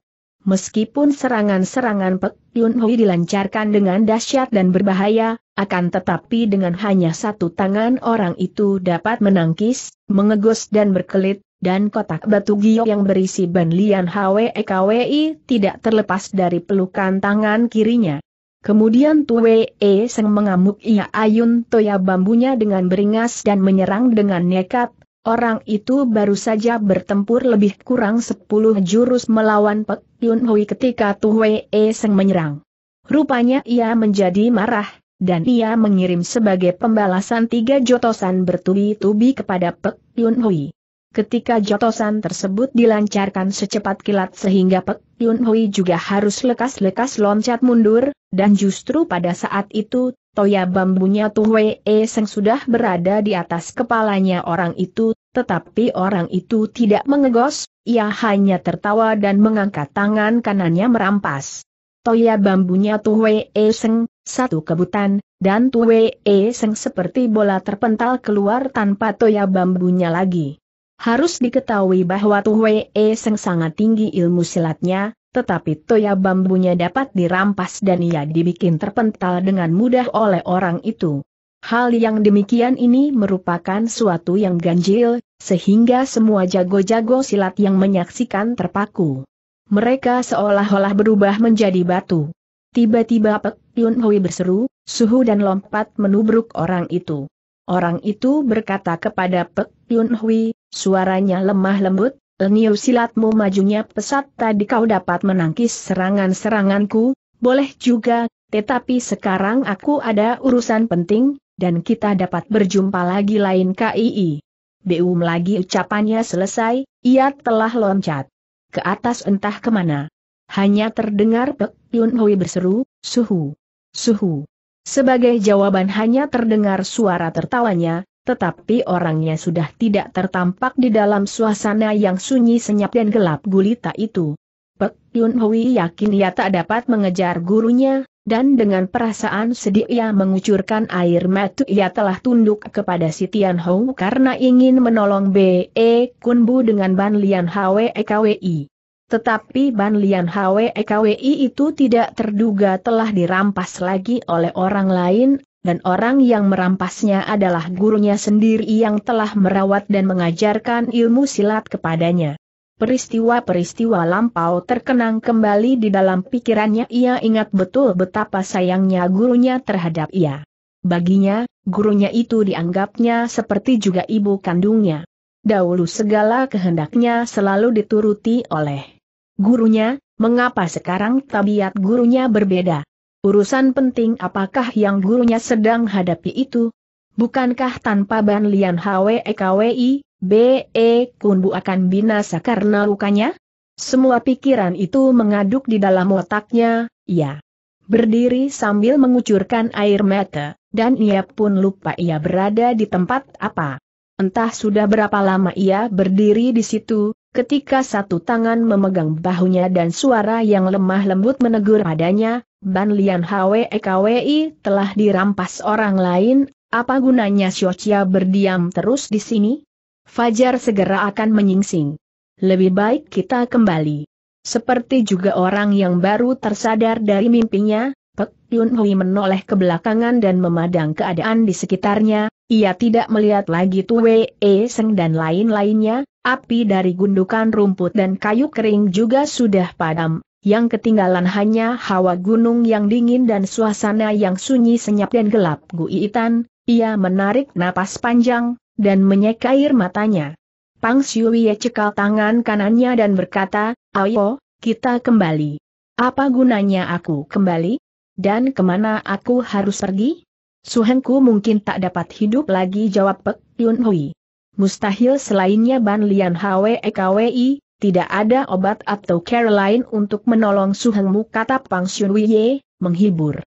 Meskipun serangan-serangan Pek Yun Hui dilancarkan dengan dahsyat dan berbahaya, akan tetapi dengan hanya satu tangan orang itu dapat menangkis, mengegos dan berkelit, dan kotak batu giok yang berisi ban lian HWEKWI tidak terlepas dari pelukan tangan kirinya. Kemudian Tue E Seng mengamuk Ia Ayun Toya bambunya dengan beringas dan menyerang dengan nekat, Orang itu baru saja bertempur lebih kurang 10 jurus melawan Pek Yun Hui ketika Tu Wei e Seng menyerang. Rupanya ia menjadi marah, dan ia mengirim sebagai pembalasan tiga jotosan bertubi-tubi kepada Pek Yun Hui. Ketika jotosan tersebut dilancarkan secepat kilat sehingga Pek Yun Hui juga harus lekas-lekas loncat mundur, dan justru pada saat itu Toya bambunya Tu e Seng sudah berada di atas kepalanya orang itu tetapi orang itu tidak mengegos, ia hanya tertawa dan mengangkat tangan kanannya merampas. Toya bambunya Tuwe Eseng, satu kebutan, dan Tuwe Eseng seperti bola terpental keluar tanpa toya bambunya lagi. Harus diketahui bahwa Tuwe Eseng sangat tinggi ilmu silatnya, tetapi toya bambunya dapat dirampas dan ia dibikin terpental dengan mudah oleh orang itu. Hal yang demikian ini merupakan suatu yang ganjil, sehingga semua jago-jago silat yang menyaksikan terpaku. Mereka seolah-olah berubah menjadi batu. Tiba-tiba Pek Yun Hui berseru, suhu dan lompat menubruk orang itu. Orang itu berkata kepada Pek Yun Hui, suaranya lemah lembut, Leniu silatmu majunya pesat tadi kau dapat menangkis serangan-seranganku, boleh juga, tetapi sekarang aku ada urusan penting, dan kita dapat berjumpa lagi lain KII. Beum lagi ucapannya selesai, ia telah loncat ke atas entah kemana. Hanya terdengar Pek Yun Hui berseru, suhu, suhu. Sebagai jawaban hanya terdengar suara tertawanya, tetapi orangnya sudah tidak tertampak di dalam suasana yang sunyi senyap dan gelap gulita itu. Pek Yun Hui yakin ia tak dapat mengejar gurunya, dan dengan perasaan sedih ia mengucurkan air mata ia telah tunduk kepada si Tian Hou karena ingin menolong B.E. Kunbu dengan Ban Lian Kwi. Tetapi Ban Lian Kwi itu tidak terduga telah dirampas lagi oleh orang lain, dan orang yang merampasnya adalah gurunya sendiri yang telah merawat dan mengajarkan ilmu silat kepadanya. Peristiwa-peristiwa lampau terkenang kembali di dalam pikirannya ia ingat betul betapa sayangnya gurunya terhadap ia. Baginya, gurunya itu dianggapnya seperti juga ibu kandungnya. Dahulu segala kehendaknya selalu dituruti oleh gurunya, mengapa sekarang tabiat gurunya berbeda? Urusan penting apakah yang gurunya sedang hadapi itu? Bukankah tanpa Ban Lian HWEKWI, B.E. Kunbu akan binasa karena lukanya? Semua pikiran itu mengaduk di dalam otaknya, ya. Berdiri sambil mengucurkan air mata, dan ia pun lupa ia berada di tempat apa. Entah sudah berapa lama ia berdiri di situ, ketika satu tangan memegang bahunya dan suara yang lemah lembut menegur padanya, Ban Lian HWEKWI telah dirampas orang lain, apa gunanya Xiochia berdiam terus di sini? Fajar segera akan menyingsing. Lebih baik kita kembali. Seperti juga orang yang baru tersadar dari mimpinya, Pek Yun Hui menoleh ke belakangan dan memandang keadaan di sekitarnya, ia tidak melihat lagi Tue E Seng dan lain-lainnya, api dari gundukan rumput dan kayu kering juga sudah padam, yang ketinggalan hanya hawa gunung yang dingin dan suasana yang sunyi senyap dan gelap guiitan, ia menarik napas panjang, dan menyeka air matanya. Pang Xiuye cekal tangan kanannya dan berkata, Ayo, kita kembali. Apa gunanya aku kembali? Dan kemana aku harus pergi? Suhengku mungkin tak dapat hidup lagi jawab Pek Yun Hui. Mustahil selainnya Ban Lian Hwe Kwi, tidak ada obat atau care lain untuk menolong Suhengmu kata Pang Xiuye, menghibur.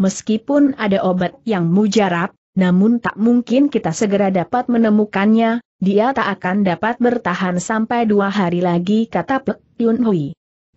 Meskipun ada obat yang mujarab, namun tak mungkin kita segera dapat menemukannya, dia tak akan dapat bertahan sampai dua hari lagi kata Pek Yun Hui.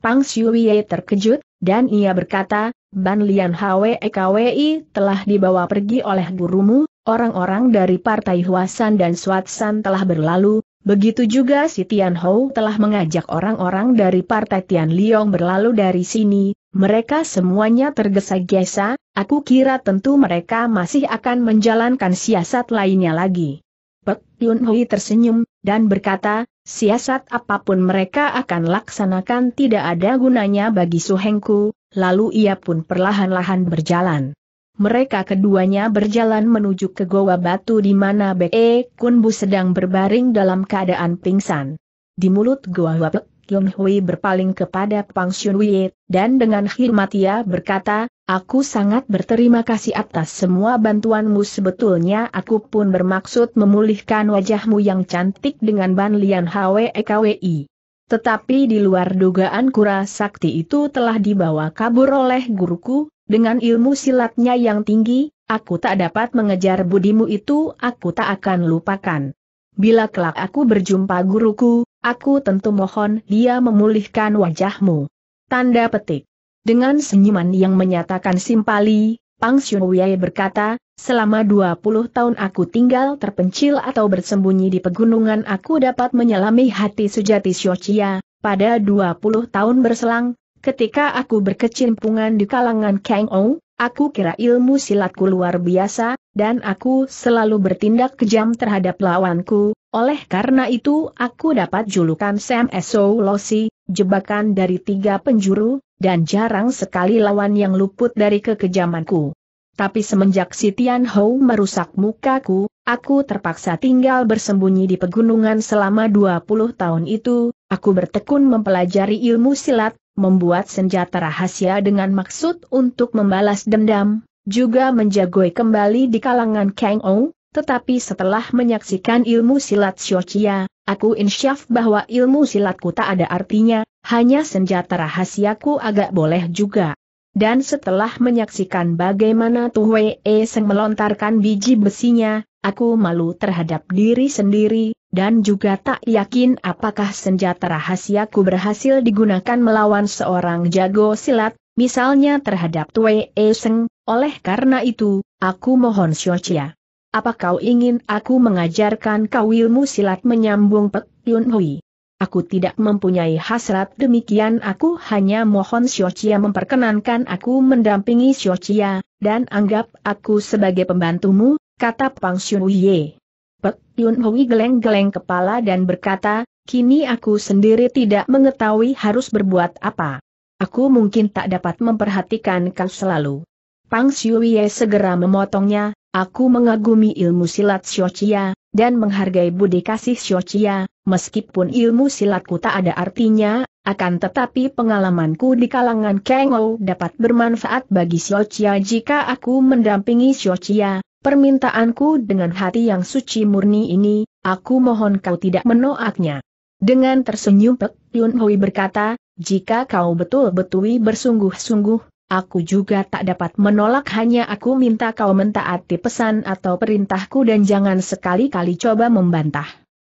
Pang Xiuye terkejut, dan ia berkata, Ban Lian HWEKWI telah dibawa pergi oleh gurumu, orang-orang dari Partai Huasan dan Suatsan telah berlalu, begitu juga si Tian Hou telah mengajak orang-orang dari Partai Tian Liong berlalu dari sini, mereka semuanya tergesa-gesa, aku kira tentu mereka masih akan menjalankan siasat lainnya lagi. Pek Yun Hui tersenyum, dan berkata, siasat apapun mereka akan laksanakan tidak ada gunanya bagi Suhengku, lalu ia pun perlahan-lahan berjalan. Mereka keduanya berjalan menuju ke goa batu di mana Be Kunbu sedang berbaring dalam keadaan pingsan. Di mulut goa Pek Yong Hui berpaling kepada Pang Wei, dan dengan hormat ia berkata, Aku sangat berterima kasih atas semua bantuanmu sebetulnya aku pun bermaksud memulihkan wajahmu yang cantik dengan ban lian HWEKWI. Tetapi di luar dugaan kura sakti itu telah dibawa kabur oleh guruku, dengan ilmu silatnya yang tinggi, aku tak dapat mengejar budimu itu aku tak akan lupakan. Bila kelak aku berjumpa guruku, aku tentu mohon dia memulihkan wajahmu. Tanda petik. Dengan senyuman yang menyatakan simpali, Pang Xunwei berkata, selama 20 tahun aku tinggal terpencil atau bersembunyi di pegunungan aku dapat menyelami hati sejati Xiochia, pada 20 tahun berselang, ketika aku berkecimpungan di kalangan Kang Ou, Aku kira ilmu silatku luar biasa, dan aku selalu bertindak kejam terhadap lawanku, oleh karena itu aku dapat julukan Sam So Losi, jebakan dari tiga penjuru, dan jarang sekali lawan yang luput dari kekejamanku. Tapi semenjak si Tian Hou merusak mukaku, aku terpaksa tinggal bersembunyi di pegunungan selama 20 tahun itu, aku bertekun mempelajari ilmu silat, membuat senjata rahasia dengan maksud untuk membalas dendam, juga menjagoi kembali di kalangan Kang Ou, tetapi setelah menyaksikan ilmu silat Xiochia, aku insyaf bahwa ilmu silatku tak ada artinya, hanya senjata rahasiaku agak boleh juga. Dan setelah menyaksikan bagaimana Tuhwe e Seng melontarkan biji besinya, aku malu terhadap diri sendiri, dan juga tak yakin apakah senjata rahasiaku berhasil digunakan melawan seorang jago silat, misalnya terhadap Tuhwe e Seng, oleh karena itu, aku mohon Xiochia. Apa kau ingin aku mengajarkan kau ilmu silat menyambung Pek Yun Hui? Aku tidak mempunyai hasrat demikian aku hanya mohon Xiochia memperkenankan aku mendampingi Xiochia, dan anggap aku sebagai pembantumu, kata Pang Ye. Pek Yun Hui geleng-geleng kepala dan berkata, kini aku sendiri tidak mengetahui harus berbuat apa. Aku mungkin tak dapat memperhatikan kau selalu. Pang Xunwuye segera memotongnya, Aku mengagumi ilmu silat Xiochia, dan menghargai budi kasih Xiochia, meskipun ilmu silatku tak ada artinya, akan tetapi pengalamanku di kalangan Kengo dapat bermanfaat bagi Xiochia jika aku mendampingi Xiochia. Permintaanku dengan hati yang suci murni ini, aku mohon kau tidak menolaknya. Dengan tersenyum Pek Yun Hui berkata, jika kau betul-betul bersungguh-sungguh, Aku juga tak dapat menolak hanya aku minta kau mentaati pesan atau perintahku dan jangan sekali-kali coba membantah.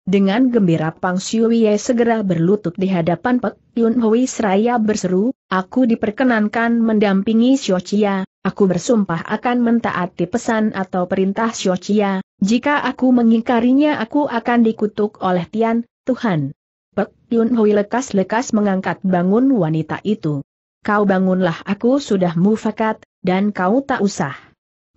Dengan gembira Pang Siuye segera berlutut di hadapan Pek Yun Hui seraya berseru, aku diperkenankan mendampingi Xiao Chia, aku bersumpah akan mentaati pesan atau perintah Xiao Chia, jika aku mengingkarinya aku akan dikutuk oleh Tian, Tuhan. Pek Yun Hui lekas-lekas mengangkat bangun wanita itu kau bangunlah aku sudah mufakat, dan kau tak usah.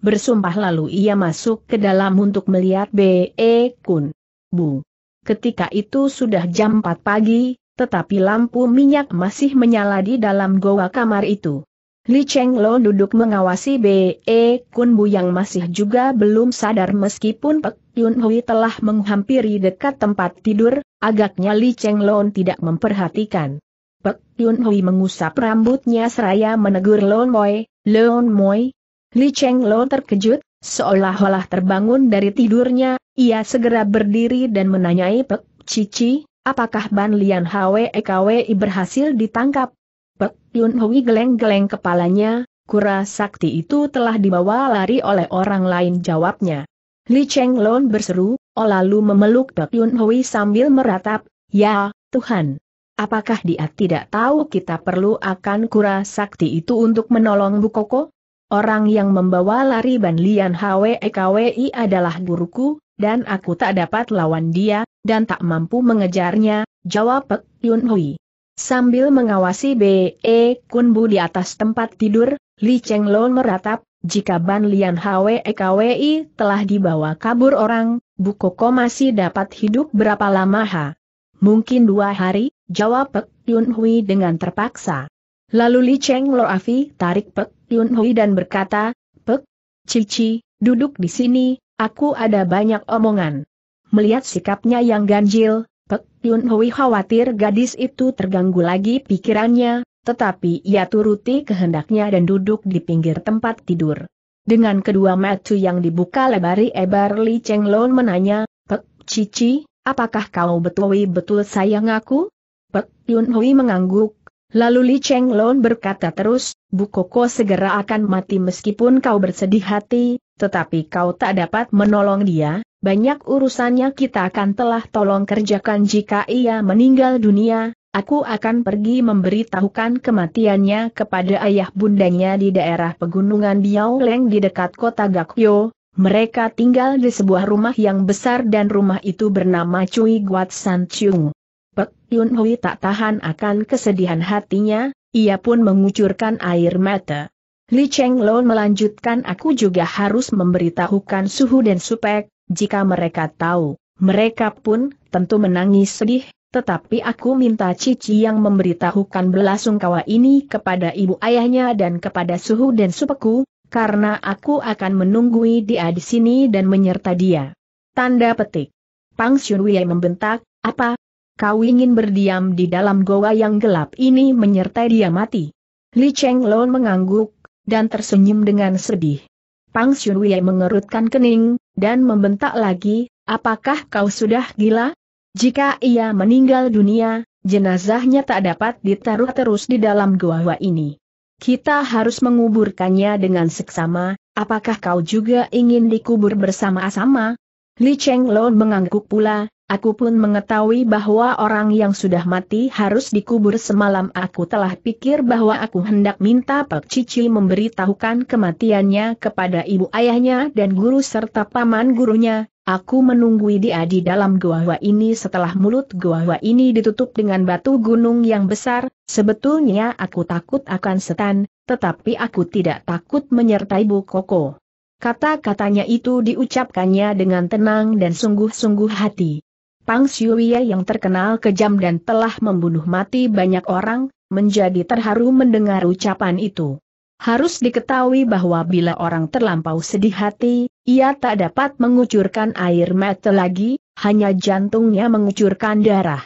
Bersumpah lalu ia masuk ke dalam untuk melihat B.E. Kun. Bu. Ketika itu sudah jam 4 pagi, tetapi lampu minyak masih menyala di dalam goa kamar itu. Li Cheng Lo duduk mengawasi B.E. Kun Bu yang masih juga belum sadar meskipun Pek Yun Hui telah menghampiri dekat tempat tidur, agaknya Li Cheng Lo tidak memperhatikan. Pek Yun Hui mengusap rambutnya seraya menegur Lon Moy, Lon Moy. Li Cheng Lo terkejut, seolah-olah terbangun dari tidurnya, ia segera berdiri dan menanyai Pek Cici, apakah Ban Lian Hwe Ekwi berhasil ditangkap? Pek Yun Hui geleng-geleng kepalanya, kura sakti itu telah dibawa lari oleh orang lain jawabnya. Li Cheng Lon berseru, lalu memeluk Pek Yun Hui sambil meratap, ya, Tuhan. Apakah dia tidak tahu kita perlu akan kura sakti itu untuk menolong Bukoko? Orang yang membawa lari Ban Lian HWEKWI adalah guruku, dan aku tak dapat lawan dia, dan tak mampu mengejarnya, jawab Pek Yun Hui. Sambil mengawasi B.E. E Kun Bu di atas tempat tidur, Li Cheng Lon meratap, jika Ban Lian HWEKWI telah dibawa kabur orang, Bukoko masih dapat hidup berapa lama ha? Mungkin dua hari, jawab Pek Yun Hui dengan terpaksa. Lalu Li Cheng Lo Afi tarik Pek Yun Hui dan berkata, Pek, Cici, duduk di sini, aku ada banyak omongan. Melihat sikapnya yang ganjil, Pek Yun Hui khawatir gadis itu terganggu lagi pikirannya, tetapi ia turuti kehendaknya dan duduk di pinggir tempat tidur. Dengan kedua mata yang dibuka lebari ebar Li Cheng Lo menanya, Pek, Cici, apakah kau betul-betul sayang aku? Pek Yun Hui mengangguk. Lalu Li Cheng Lon berkata terus, Bu Koko segera akan mati meskipun kau bersedih hati, tetapi kau tak dapat menolong dia, banyak urusannya kita akan telah tolong kerjakan jika ia meninggal dunia, aku akan pergi memberitahukan kematiannya kepada ayah bundanya di daerah pegunungan Leng di dekat kota Gakyo, mereka tinggal di sebuah rumah yang besar dan rumah itu bernama Cui Guat San Chiung. Pek Yun Hui tak tahan akan kesedihan hatinya, ia pun mengucurkan air mata. Li Cheng Lo melanjutkan aku juga harus memberitahukan Suhu dan Supek, jika mereka tahu, mereka pun tentu menangis sedih, tetapi aku minta Cici yang memberitahukan belasungkawa ini kepada ibu ayahnya dan kepada suhu dan supeku, karena aku akan menunggui dia di sini dan menyerta dia. Tanda petik. Pang Xunwei membentak, apa, Kau ingin berdiam di dalam goa yang gelap ini menyertai dia mati. Li Cheng Lon mengangguk, dan tersenyum dengan sedih. Pang Xunwei mengerutkan kening, dan membentak lagi, apakah kau sudah gila? Jika ia meninggal dunia, jenazahnya tak dapat ditaruh terus di dalam goa ini. Kita harus menguburkannya dengan seksama, apakah kau juga ingin dikubur bersama-sama? Li Cheng Lon mengangguk pula, Aku pun mengetahui bahwa orang yang sudah mati harus dikubur semalam aku telah pikir bahwa aku hendak minta Pak Cici memberitahukan kematiannya kepada ibu ayahnya dan guru serta paman gurunya. Aku menunggu dia di dalam gua gua ini setelah mulut gua gua ini ditutup dengan batu gunung yang besar, sebetulnya aku takut akan setan, tetapi aku tidak takut menyertai Bu Koko. Kata-katanya itu diucapkannya dengan tenang dan sungguh-sungguh hati. Pang Xiuye yang terkenal kejam dan telah membunuh mati banyak orang, menjadi terharu mendengar ucapan itu. Harus diketahui bahwa bila orang terlampau sedih hati, ia tak dapat mengucurkan air mata lagi, hanya jantungnya mengucurkan darah.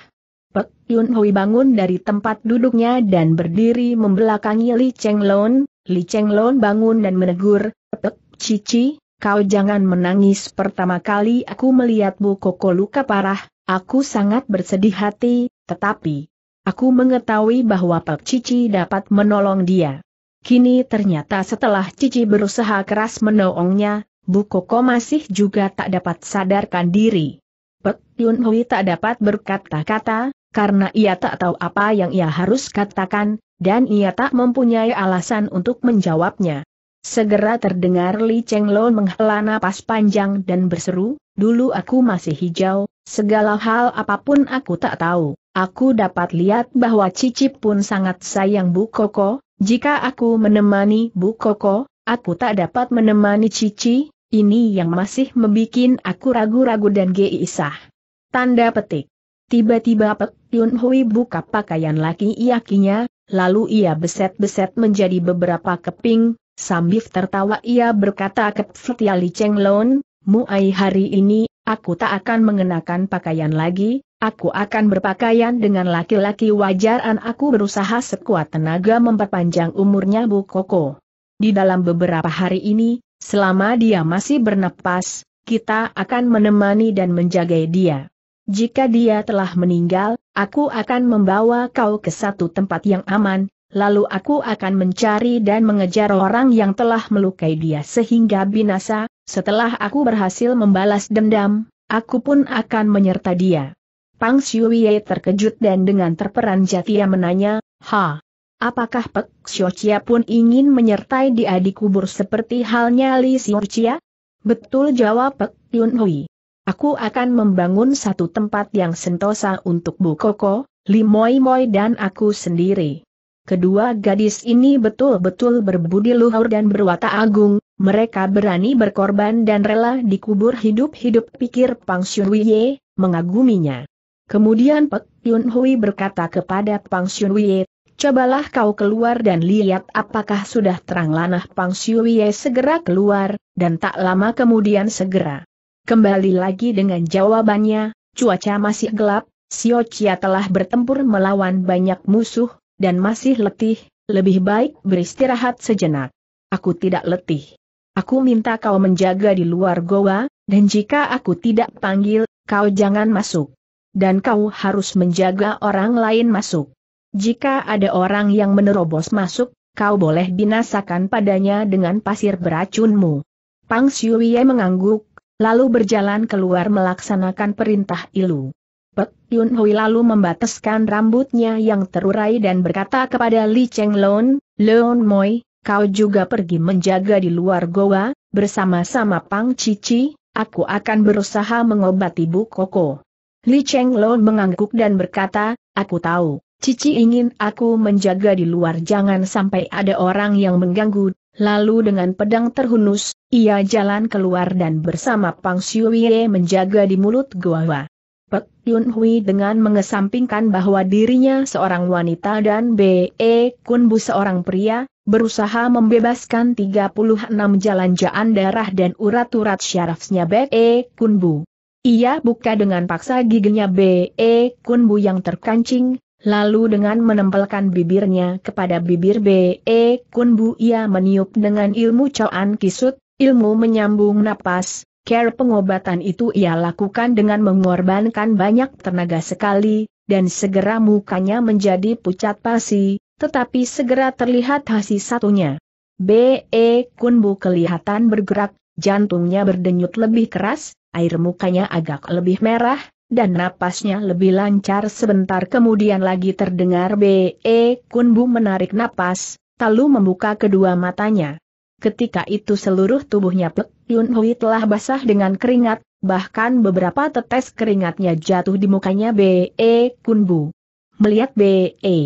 Pek Yun Hui bangun dari tempat duduknya dan berdiri membelakangi Li Cheng Lon, Li Cheng Lon bangun dan menegur, Pek Cici, kau jangan menangis pertama kali aku melihat Bu koko luka parah, aku sangat bersedih hati, tetapi aku mengetahui bahwa Pak Cici dapat menolong dia. Kini ternyata setelah Cici berusaha keras menolongnya, Bu Koko masih juga tak dapat sadarkan diri. Pek Yun Hui tak dapat berkata-kata, karena ia tak tahu apa yang ia harus katakan, dan ia tak mempunyai alasan untuk menjawabnya. Segera terdengar Li Cheng Lo menghela napas panjang dan berseru, dulu aku masih hijau, segala hal apapun aku tak tahu. Aku dapat lihat bahwa Cicip pun sangat sayang Bu Koko, jika aku menemani Bu Koko, aku tak dapat menemani Cici, ini yang masih membuat aku ragu-ragu dan geisah. Tanda petik. Tiba-tiba Pek Yun Hui buka pakaian laki iakinya, lalu ia beset-beset menjadi beberapa keping, Sambil tertawa ia berkata ke Li Cheng Lon, Muai hari ini, aku tak akan mengenakan pakaian lagi, aku akan berpakaian dengan laki-laki wajar. wajaran aku berusaha sekuat tenaga memperpanjang umurnya Bu Koko. Di dalam beberapa hari ini, selama dia masih bernapas, kita akan menemani dan menjaga dia. Jika dia telah meninggal, aku akan membawa kau ke satu tempat yang aman, lalu aku akan mencari dan mengejar orang yang telah melukai dia sehingga binasa, setelah aku berhasil membalas dendam, aku pun akan menyerta dia. Pang Xiuye terkejut dan dengan terperanjat ia menanya, Ha, apakah Pek Xiuqia pun ingin menyertai dia di kubur seperti halnya Li Xiuqia? Betul jawab Pek Yun Hui. Aku akan membangun satu tempat yang sentosa untuk Bu Koko, Li Moi Moi dan aku sendiri. Kedua gadis ini betul-betul berbudi luhur dan berwatak agung, mereka berani berkorban dan rela dikubur hidup-hidup pikir Pang Xunwye, mengaguminya. Kemudian Pek Yun Hui berkata kepada Pang Xunwye, Cobalah kau keluar dan lihat apakah sudah terang lanah Pang Xunwye segera keluar, dan tak lama kemudian segera. Kembali lagi dengan jawabannya, cuaca masih gelap, Xiao Chia telah bertempur melawan banyak musuh, dan masih letih, lebih baik beristirahat sejenak. Aku tidak letih. Aku minta kau menjaga di luar goa, dan jika aku tidak panggil, kau jangan masuk. Dan kau harus menjaga orang lain masuk. Jika ada orang yang menerobos masuk, kau boleh binasakan padanya dengan pasir beracunmu. Pang Siuye mengangguk, lalu berjalan keluar melaksanakan perintah Ilu. Pek Yun Hui lalu membataskan rambutnya yang terurai dan berkata kepada Li Cheng Lon, Leon Moi, kau juga pergi menjaga di luar goa, bersama-sama Pang Cici, aku akan berusaha mengobati Bu Koko. Li Cheng Lon mengangguk dan berkata, aku tahu, Cici ingin aku menjaga di luar jangan sampai ada orang yang mengganggu, lalu dengan pedang terhunus, ia jalan keluar dan bersama Pang Siuye menjaga di mulut goa. Yun Hui dengan mengesampingkan bahwa dirinya seorang wanita dan B.E. E Kun Bu seorang pria, berusaha membebaskan 36 jalan-jalan darah dan urat-urat syarafnya B.E. E Kun Bu. Ia buka dengan paksa giginya B.E. E Kun Bu yang terkancing, lalu dengan menempelkan bibirnya kepada bibir B.E. Kun Bu ia meniup dengan ilmu coan kisut, ilmu menyambung napas, Care pengobatan itu ia lakukan dengan mengorbankan banyak tenaga sekali, dan segera mukanya menjadi pucat pasi, tetapi segera terlihat hasil satunya. B.E. Kunbu kelihatan bergerak, jantungnya berdenyut lebih keras, air mukanya agak lebih merah, dan napasnya lebih lancar sebentar kemudian lagi terdengar B.E. Kunbu menarik napas, lalu membuka kedua matanya. Ketika itu seluruh tubuhnya Pek Yun Hui telah basah dengan keringat, bahkan beberapa tetes keringatnya jatuh di mukanya B.E. E Kunbu. Melihat B.E. E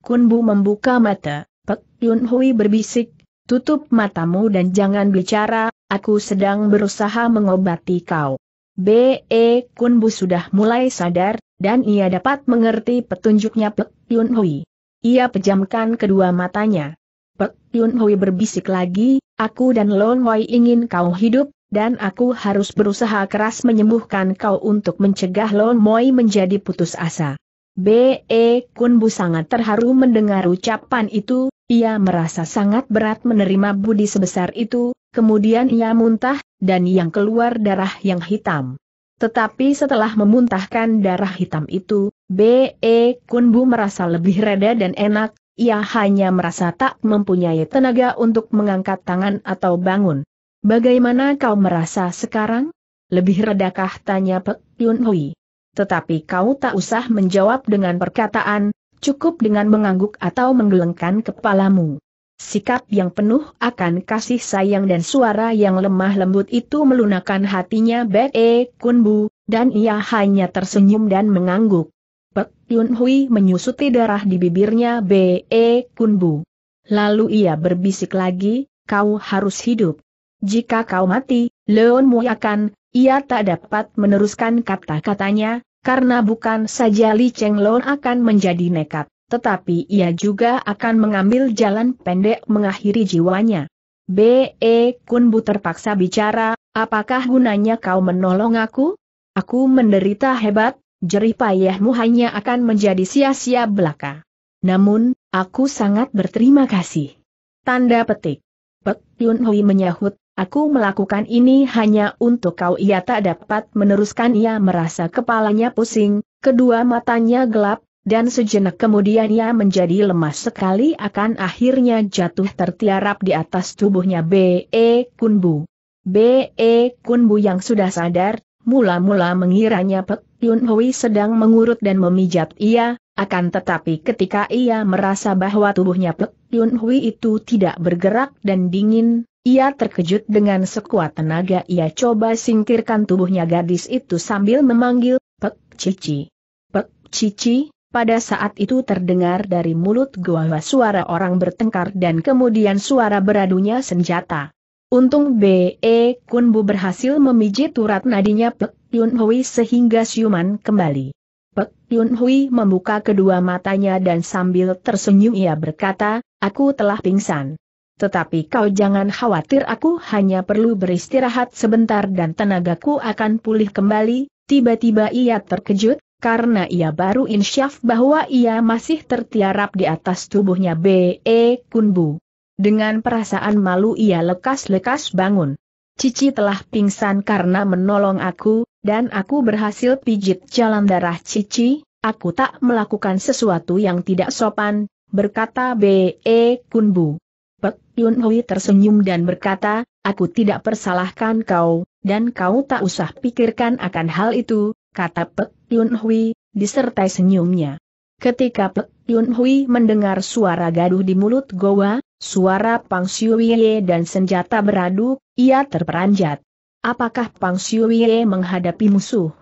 Kunbu membuka mata, Pek Yun Hui berbisik, tutup matamu dan jangan bicara, aku sedang berusaha mengobati kau. B.E. E Kunbu sudah mulai sadar, dan ia dapat mengerti petunjuknya Pek Yun Hui. Ia pejamkan kedua matanya. Pek Yun Hui berbisik lagi, aku dan Lon Wai ingin kau hidup, dan aku harus berusaha keras menyembuhkan kau untuk mencegah Lon Hui menjadi putus asa. B.E. Kun Bu sangat terharu mendengar ucapan itu, ia merasa sangat berat menerima budi sebesar itu, kemudian ia muntah, dan yang keluar darah yang hitam. Tetapi setelah memuntahkan darah hitam itu, B.E. Kunbu merasa lebih reda dan enak, ia hanya merasa tak mempunyai tenaga untuk mengangkat tangan atau bangun. Bagaimana kau merasa sekarang? Lebih redakah tanya Pek Yun Hui. Tetapi kau tak usah menjawab dengan perkataan, cukup dengan mengangguk atau menggelengkan kepalamu. Sikap yang penuh akan kasih sayang dan suara yang lemah lembut itu melunakan hatinya Bek E Kun Bu, dan ia hanya tersenyum dan mengangguk. Pek Yun Hui menyusuti darah di bibirnya B.E. E Kunbu. Lalu ia berbisik lagi, kau harus hidup. Jika kau mati, Leon Mui akan, ia tak dapat meneruskan kata-katanya, karena bukan saja Li Cheng Leon akan menjadi nekat, tetapi ia juga akan mengambil jalan pendek mengakhiri jiwanya. B.E. E Kunbu terpaksa bicara, apakah gunanya kau menolong aku? Aku menderita hebat, jerih payahmu hanya akan menjadi sia-sia belaka. Namun, aku sangat berterima kasih. Tanda petik. Pek Yun Hui menyahut, aku melakukan ini hanya untuk kau ia tak dapat meneruskan ia merasa kepalanya pusing, kedua matanya gelap, dan sejenak kemudian ia menjadi lemas sekali akan akhirnya jatuh tertiarap di atas tubuhnya B.E. Kunbu. B.E. Kunbu yang sudah sadar, mula-mula mengiranya Pek Yun Hui sedang mengurut dan memijat ia, akan tetapi ketika ia merasa bahwa tubuhnya Pek Yun Hui itu tidak bergerak dan dingin, ia terkejut dengan sekuat tenaga ia coba singkirkan tubuhnya gadis itu sambil memanggil, Pek Cici. Pek Cici, pada saat itu terdengar dari mulut gua suara orang bertengkar dan kemudian suara beradunya senjata. Untung B.E. Kunbu berhasil memijit urat nadinya Pek Yun Hui sehingga siuman kembali. Pek Yun Hui membuka kedua matanya dan sambil tersenyum ia berkata, aku telah pingsan. Tetapi kau jangan khawatir aku hanya perlu beristirahat sebentar dan tenagaku akan pulih kembali, tiba-tiba ia terkejut, karena ia baru insyaf bahwa ia masih tertiarap di atas tubuhnya B.E. Kunbu. Dengan perasaan malu ia lekas-lekas bangun. Cici telah pingsan karena menolong aku, dan aku berhasil pijit jalan darah Cici, aku tak melakukan sesuatu yang tidak sopan, berkata B.E. Kunbu. Pek Yun Hui tersenyum dan berkata, aku tidak persalahkan kau, dan kau tak usah pikirkan akan hal itu, kata Pek Yun Hui, disertai senyumnya. Ketika Pek Yun Hui mendengar suara gaduh di mulut Goa, Suara Pang Siuye dan senjata beradu, ia terperanjat. Apakah Pang Siuye menghadapi musuh?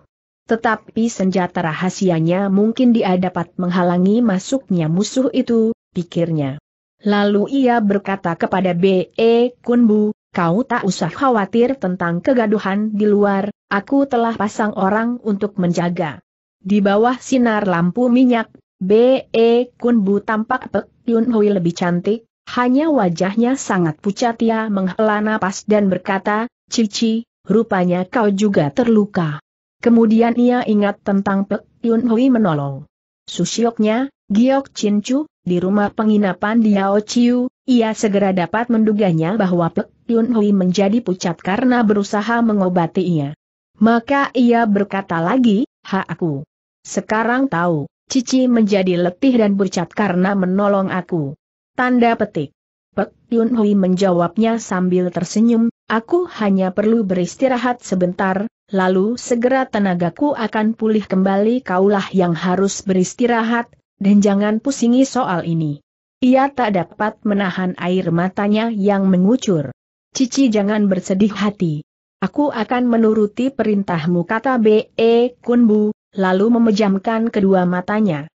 Tetapi senjata rahasianya mungkin dia dapat menghalangi masuknya musuh itu, pikirnya. Lalu ia berkata kepada B.E. Kunbu, kau tak usah khawatir tentang kegaduhan di luar, aku telah pasang orang untuk menjaga. Di bawah sinar lampu minyak, B.E. Kunbu tampak Pek Yun Hui lebih cantik, hanya wajahnya sangat pucat ia menghela napas dan berkata, Cici, rupanya kau juga terluka. Kemudian ia ingat tentang Pek Yun Hui menolong. Susioknya, Giok Chin Chu, di rumah penginapan Yao Chiu, ia segera dapat menduganya bahwa Pek Yun Hui menjadi pucat karena berusaha mengobatinya. Maka ia berkata lagi, ha aku. Sekarang tahu, Cici menjadi letih dan pucat karena menolong aku. Tanda petik. Pek Yun Hui menjawabnya sambil tersenyum, aku hanya perlu beristirahat sebentar, lalu segera tenagaku akan pulih kembali kaulah yang harus beristirahat, dan jangan pusingi soal ini. Ia tak dapat menahan air matanya yang mengucur. Cici jangan bersedih hati. Aku akan menuruti perintahmu kata B.E. Kunbu, lalu memejamkan kedua matanya.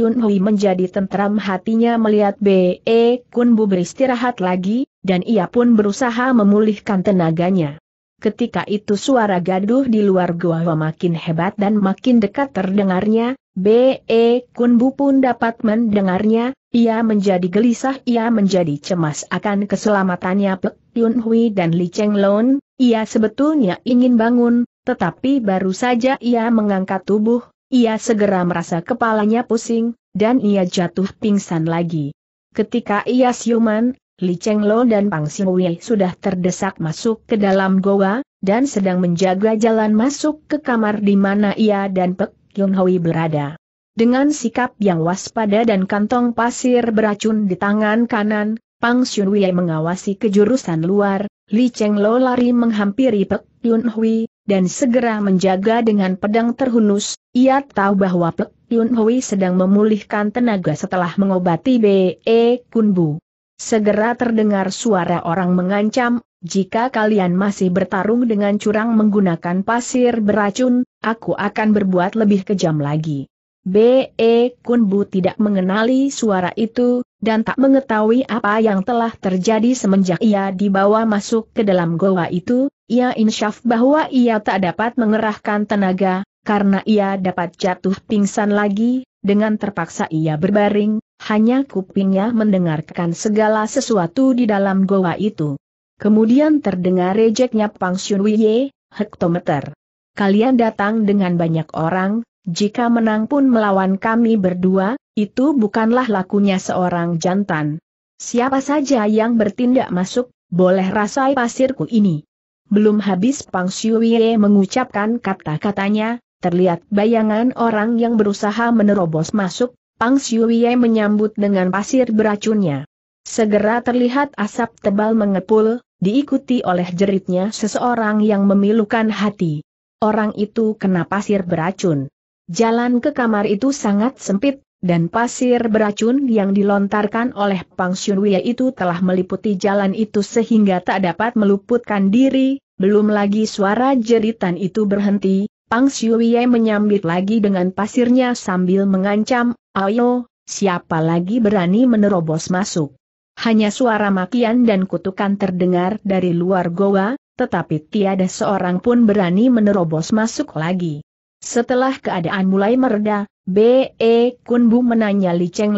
Yun Hui menjadi tentram hatinya melihat B.E. Kun Bu beristirahat lagi, dan ia pun berusaha memulihkan tenaganya. Ketika itu suara gaduh di luar gua makin hebat dan makin dekat terdengarnya, B.E. Kun Bu pun dapat mendengarnya, ia menjadi gelisah, ia menjadi cemas akan keselamatannya Pek Yun Hui dan Li Cheng Lon, ia sebetulnya ingin bangun, tetapi baru saja ia mengangkat tubuh, ia segera merasa kepalanya pusing, dan ia jatuh pingsan lagi. Ketika ia siuman, Li Cheng Lo dan Pang Siwei sudah terdesak masuk ke dalam goa, dan sedang menjaga jalan masuk ke kamar di mana ia dan Pek Kyun Hui berada. Dengan sikap yang waspada dan kantong pasir beracun di tangan kanan, Pang Siwei mengawasi kejurusan luar, Li Cheng Lo lari menghampiri Pek Yunhui. Hui, dan segera menjaga dengan pedang terhunus, ia tahu bahwa Pek Yun Hui sedang memulihkan tenaga setelah mengobati B.E. Kunbu. Segera terdengar suara orang mengancam, jika kalian masih bertarung dengan curang menggunakan pasir beracun, aku akan berbuat lebih kejam lagi. B.E. Kunbu tidak mengenali suara itu, dan tak mengetahui apa yang telah terjadi semenjak ia dibawa masuk ke dalam goa itu, ia insyaf bahwa ia tak dapat mengerahkan tenaga, karena ia dapat jatuh pingsan lagi, dengan terpaksa ia berbaring, hanya kupingnya mendengarkan segala sesuatu di dalam goa itu. Kemudian terdengar rejeknya Pang Xun Wiye, hektometer. Kalian datang dengan banyak orang, jika menang pun melawan kami berdua, itu bukanlah lakunya seorang jantan. Siapa saja yang bertindak masuk, boleh rasai pasirku ini. Belum habis Pang Siuye mengucapkan kata-katanya, terlihat bayangan orang yang berusaha menerobos masuk, Pang Siuye menyambut dengan pasir beracunnya. Segera terlihat asap tebal mengepul, diikuti oleh jeritnya seseorang yang memilukan hati. Orang itu kena pasir beracun. Jalan ke kamar itu sangat sempit, dan pasir beracun yang dilontarkan oleh Pang Xunwei itu telah meliputi jalan itu sehingga tak dapat meluputkan diri, belum lagi suara jeritan itu berhenti, Pang Xunwei menyambit lagi dengan pasirnya sambil mengancam, ayo, siapa lagi berani menerobos masuk. Hanya suara makian dan kutukan terdengar dari luar goa, tetapi tiada seorang pun berani menerobos masuk lagi. Setelah keadaan mulai mereda, B.E. Kunbu menanya Li Cheng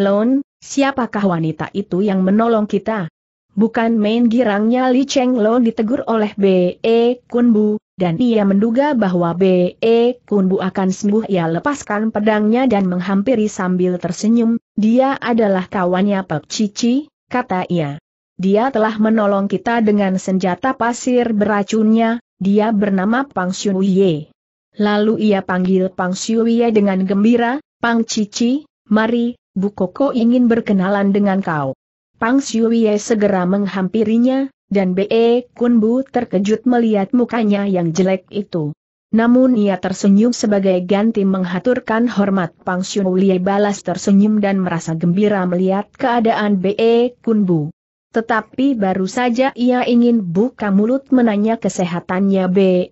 siapakah wanita itu yang menolong kita? Bukan main girangnya Li Cheng ditegur oleh B.E. Kunbu, dan ia menduga bahwa B.E. Kunbu akan sembuh. Ia lepaskan pedangnya dan menghampiri sambil tersenyum, dia adalah kawannya Pek Cici, kata ia. Dia telah menolong kita dengan senjata pasir beracunnya, dia bernama Pang Xun Ye. Lalu ia panggil Pang Siuye dengan gembira, Pang Cici, mari, Bu Koko ingin berkenalan dengan kau. Pang Siuye segera menghampirinya, dan Be Kunbu terkejut melihat mukanya yang jelek itu. Namun ia tersenyum sebagai ganti menghaturkan hormat Pang Siuye balas tersenyum dan merasa gembira melihat keadaan Be Kunbu. Tetapi baru saja ia ingin buka mulut menanya kesehatannya Be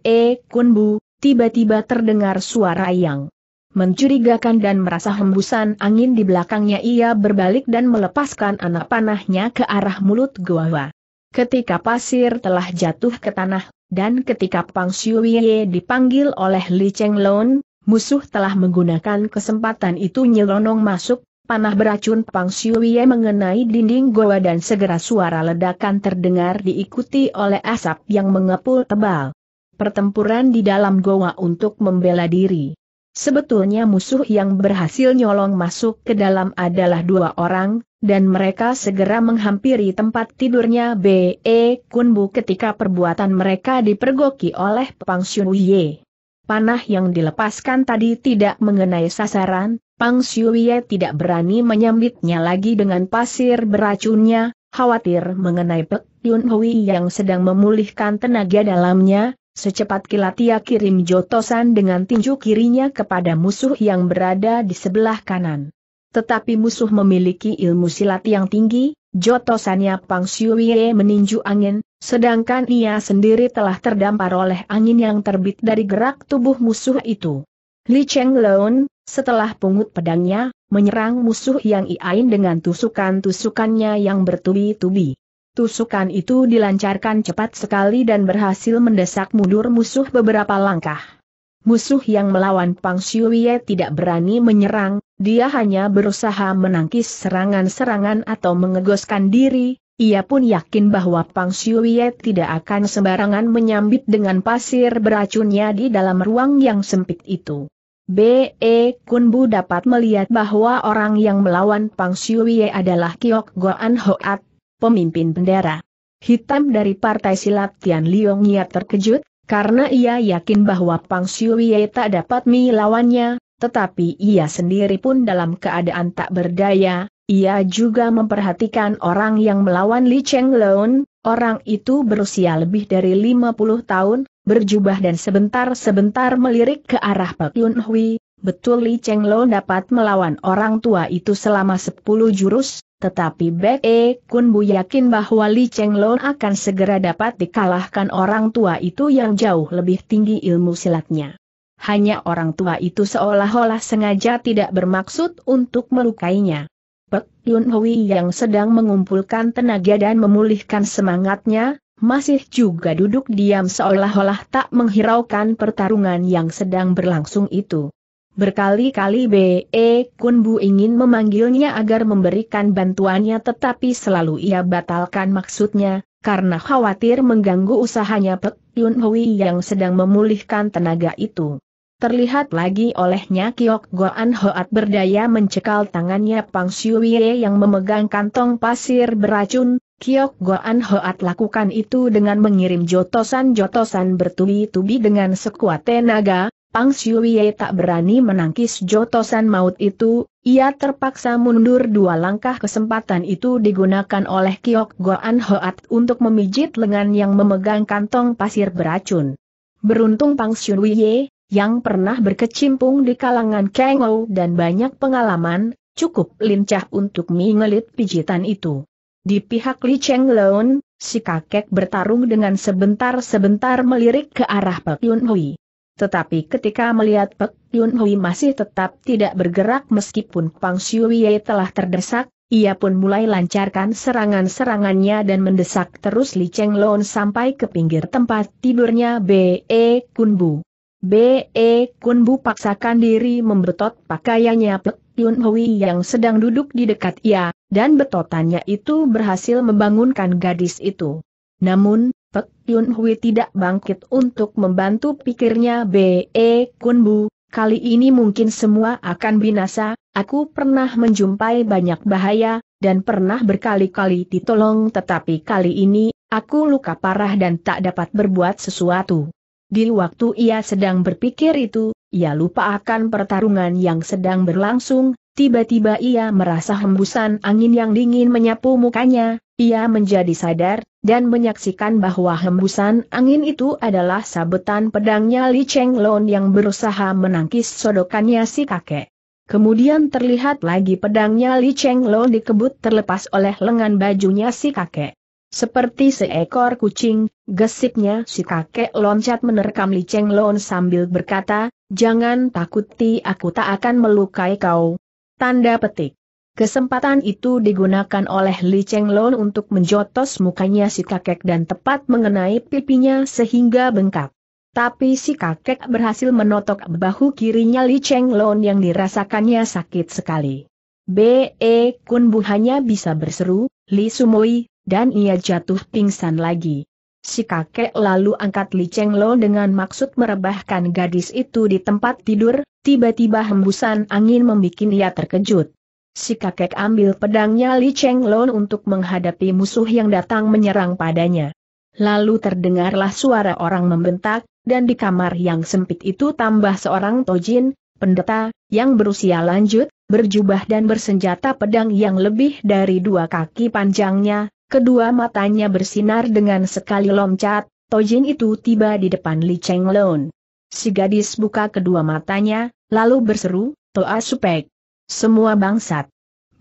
Kunbu, tiba-tiba terdengar suara yang mencurigakan dan merasa hembusan angin di belakangnya ia berbalik dan melepaskan anak panahnya ke arah mulut gua. Ketika pasir telah jatuh ke tanah, dan ketika Pang Xiuye dipanggil oleh Li Chenglon, musuh telah menggunakan kesempatan itu nyelonong masuk, panah beracun Pang Xiuye mengenai dinding goa dan segera suara ledakan terdengar diikuti oleh asap yang mengepul tebal pertempuran di dalam goa untuk membela diri. Sebetulnya musuh yang berhasil nyolong masuk ke dalam adalah dua orang, dan mereka segera menghampiri tempat tidurnya B.E. Kunbu ketika perbuatan mereka dipergoki oleh Pang Shunwye. Panah yang dilepaskan tadi tidak mengenai sasaran, Pang Shunwye tidak berani menyambitnya lagi dengan pasir beracunnya, khawatir mengenai Pek Yun Hui yang sedang memulihkan tenaga dalamnya, Secepat kilat ia kirim jotosan dengan tinju kirinya kepada musuh yang berada di sebelah kanan. Tetapi musuh memiliki ilmu silat yang tinggi, jotosannya Pang Siuye meninju angin, sedangkan ia sendiri telah terdampar oleh angin yang terbit dari gerak tubuh musuh itu. Li Cheng Leon, setelah pungut pedangnya, menyerang musuh yang iain dengan tusukan-tusukannya yang bertubi-tubi. Tusukan itu dilancarkan cepat sekali dan berhasil mendesak mundur musuh beberapa langkah. Musuh yang melawan Pang Xiuye tidak berani menyerang, dia hanya berusaha menangkis serangan-serangan atau mengegoskan diri, ia pun yakin bahwa Pang Xiuye tidak akan sembarangan menyambit dengan pasir beracunnya di dalam ruang yang sempit itu. B.E. Kunbu dapat melihat bahwa orang yang melawan Pang Xiuye adalah Kiok Goan Hoat, pemimpin bendera. Hitam dari partai silat Tian Liong ia terkejut, karena ia yakin bahwa Pang Siuye tak dapat melawannya, tetapi ia sendiri pun dalam keadaan tak berdaya, ia juga memperhatikan orang yang melawan Li Cheng Lon, orang itu berusia lebih dari 50 tahun, berjubah dan sebentar-sebentar melirik ke arah Pak Yun Hui, betul Li Cheng Lon dapat melawan orang tua itu selama 10 jurus, tetapi Bek E Kun Bu yakin bahwa Li Cheng Lon akan segera dapat dikalahkan orang tua itu yang jauh lebih tinggi ilmu silatnya. Hanya orang tua itu seolah-olah sengaja tidak bermaksud untuk melukainya. Pek Yun Hui yang sedang mengumpulkan tenaga dan memulihkan semangatnya, masih juga duduk diam seolah-olah tak menghiraukan pertarungan yang sedang berlangsung itu. Berkali-kali B.E. Kun Bu ingin memanggilnya agar memberikan bantuannya tetapi selalu ia batalkan maksudnya, karena khawatir mengganggu usahanya Pek Yun Hui yang sedang memulihkan tenaga itu. Terlihat lagi olehnya Kiok Goan Hoat berdaya mencekal tangannya Pang Siuye yang memegang kantong pasir beracun, Kiok Goan Hoat lakukan itu dengan mengirim jotosan-jotosan bertubi-tubi dengan sekuat tenaga, Pang Xiuye tak berani menangkis jotosan maut itu, ia terpaksa mundur dua langkah kesempatan itu digunakan oleh Kiok Goan Hoat untuk memijit lengan yang memegang kantong pasir beracun. Beruntung Pang Xiuye, yang pernah berkecimpung di kalangan Kengo dan banyak pengalaman, cukup lincah untuk mengelit pijitan itu. Di pihak Li Cheng Leon, si kakek bertarung dengan sebentar-sebentar melirik ke arah Pak Yun Hui. Tetapi ketika melihat Pek Yun Hui masih tetap tidak bergerak meskipun Pang Siuye telah terdesak, ia pun mulai lancarkan serangan-serangannya dan mendesak terus Li Cheng Lon sampai ke pinggir tempat tidurnya B.E. E Kunbu. B.E. E Kunbu paksakan diri membetot pakaiannya Pek Yun Hui yang sedang duduk di dekat ia, dan betotannya itu berhasil membangunkan gadis itu. Namun, Pek Yun Hui tidak bangkit untuk membantu pikirnya B.E. E Kun Bu, kali ini mungkin semua akan binasa, aku pernah menjumpai banyak bahaya, dan pernah berkali-kali ditolong tetapi kali ini, aku luka parah dan tak dapat berbuat sesuatu. Di waktu ia sedang berpikir itu, ia lupa akan pertarungan yang sedang berlangsung, tiba-tiba ia merasa hembusan angin yang dingin menyapu mukanya, ia menjadi sadar, dan menyaksikan bahwa hembusan angin itu adalah sabetan pedangnya Li Cheng Lon yang berusaha menangkis sodokannya si kakek. Kemudian terlihat lagi pedangnya Li Cheng Lon dikebut terlepas oleh lengan bajunya si kakek. Seperti seekor kucing, gesitnya si kakek loncat menerkam Li Cheng Lon sambil berkata, Jangan takuti aku tak akan melukai kau. Tanda petik. Kesempatan itu digunakan oleh Li Cheng Long untuk menjotos mukanya si kakek dan tepat mengenai pipinya sehingga bengkak. Tapi si kakek berhasil menotok bahu kirinya Li Cheng Long yang dirasakannya sakit sekali. B.E. Kun Bu hanya bisa berseru, Li Sumoi, dan ia jatuh pingsan lagi. Si kakek lalu angkat Li Cheng Long dengan maksud merebahkan gadis itu di tempat tidur, tiba-tiba hembusan angin membuat ia terkejut. Si kakek ambil pedangnya Li Cheng Lon untuk menghadapi musuh yang datang menyerang padanya. Lalu terdengarlah suara orang membentak, dan di kamar yang sempit itu tambah seorang tojin, pendeta, yang berusia lanjut, berjubah dan bersenjata pedang yang lebih dari dua kaki panjangnya, kedua matanya bersinar dengan sekali loncat, tojin itu tiba di depan Li Cheng Lon. Si gadis buka kedua matanya, lalu berseru, Toa Supek. Semua bangsat.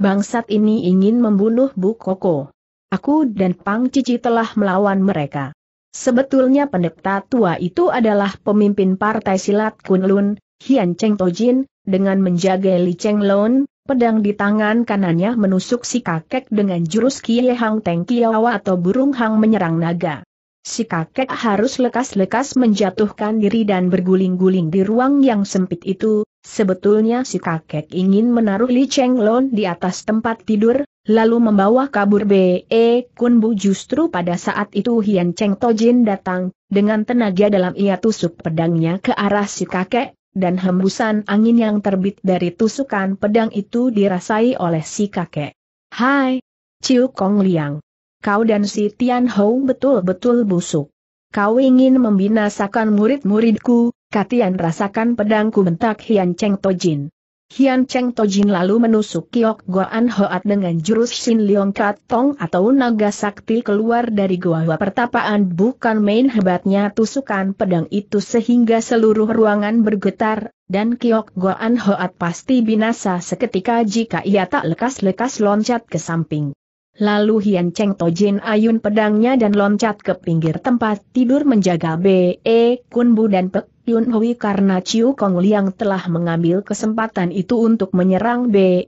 Bangsat ini ingin membunuh Bu Koko. Aku dan Pang Cici telah melawan mereka. Sebetulnya pendeta tua itu adalah pemimpin partai silat Kunlun, Hian Cheng Tojin, dengan menjaga Li Cheng Lun, pedang di tangan kanannya menusuk si kakek dengan jurus Kie Hang Teng Kiawa atau burung hang menyerang naga. Si kakek harus lekas-lekas menjatuhkan diri dan berguling-guling di ruang yang sempit itu, Sebetulnya si kakek ingin menaruh Li Cheng Lon di atas tempat tidur, lalu membawa kabur B.E. Kun Bu justru pada saat itu Hian Cheng Tojin datang, dengan tenaga dalam ia tusuk pedangnya ke arah si kakek, dan hembusan angin yang terbit dari tusukan pedang itu dirasai oleh si kakek. Hai! Ciu Kong Liang! Kau dan si Tian Hou betul-betul busuk. Kau ingin membinasakan murid-muridku, Katian rasakan pedangku bentak Hian Cheng Tojin. Hian Cheng Tojin lalu menusuk Kiok Goan Hoat dengan jurus Shin Leong Kat Tong atau naga sakti keluar dari Goa gua pertapaan bukan main hebatnya tusukan pedang itu sehingga seluruh ruangan bergetar, dan Kiok Goan Hoat pasti binasa seketika jika ia tak lekas-lekas loncat ke samping. Lalu Hian Cheng Tojin ayun pedangnya dan loncat ke pinggir tempat tidur menjaga B.E. Kunbu dan Pek Yun Hui karena Chiu Kong Liang telah mengambil kesempatan itu untuk menyerang Be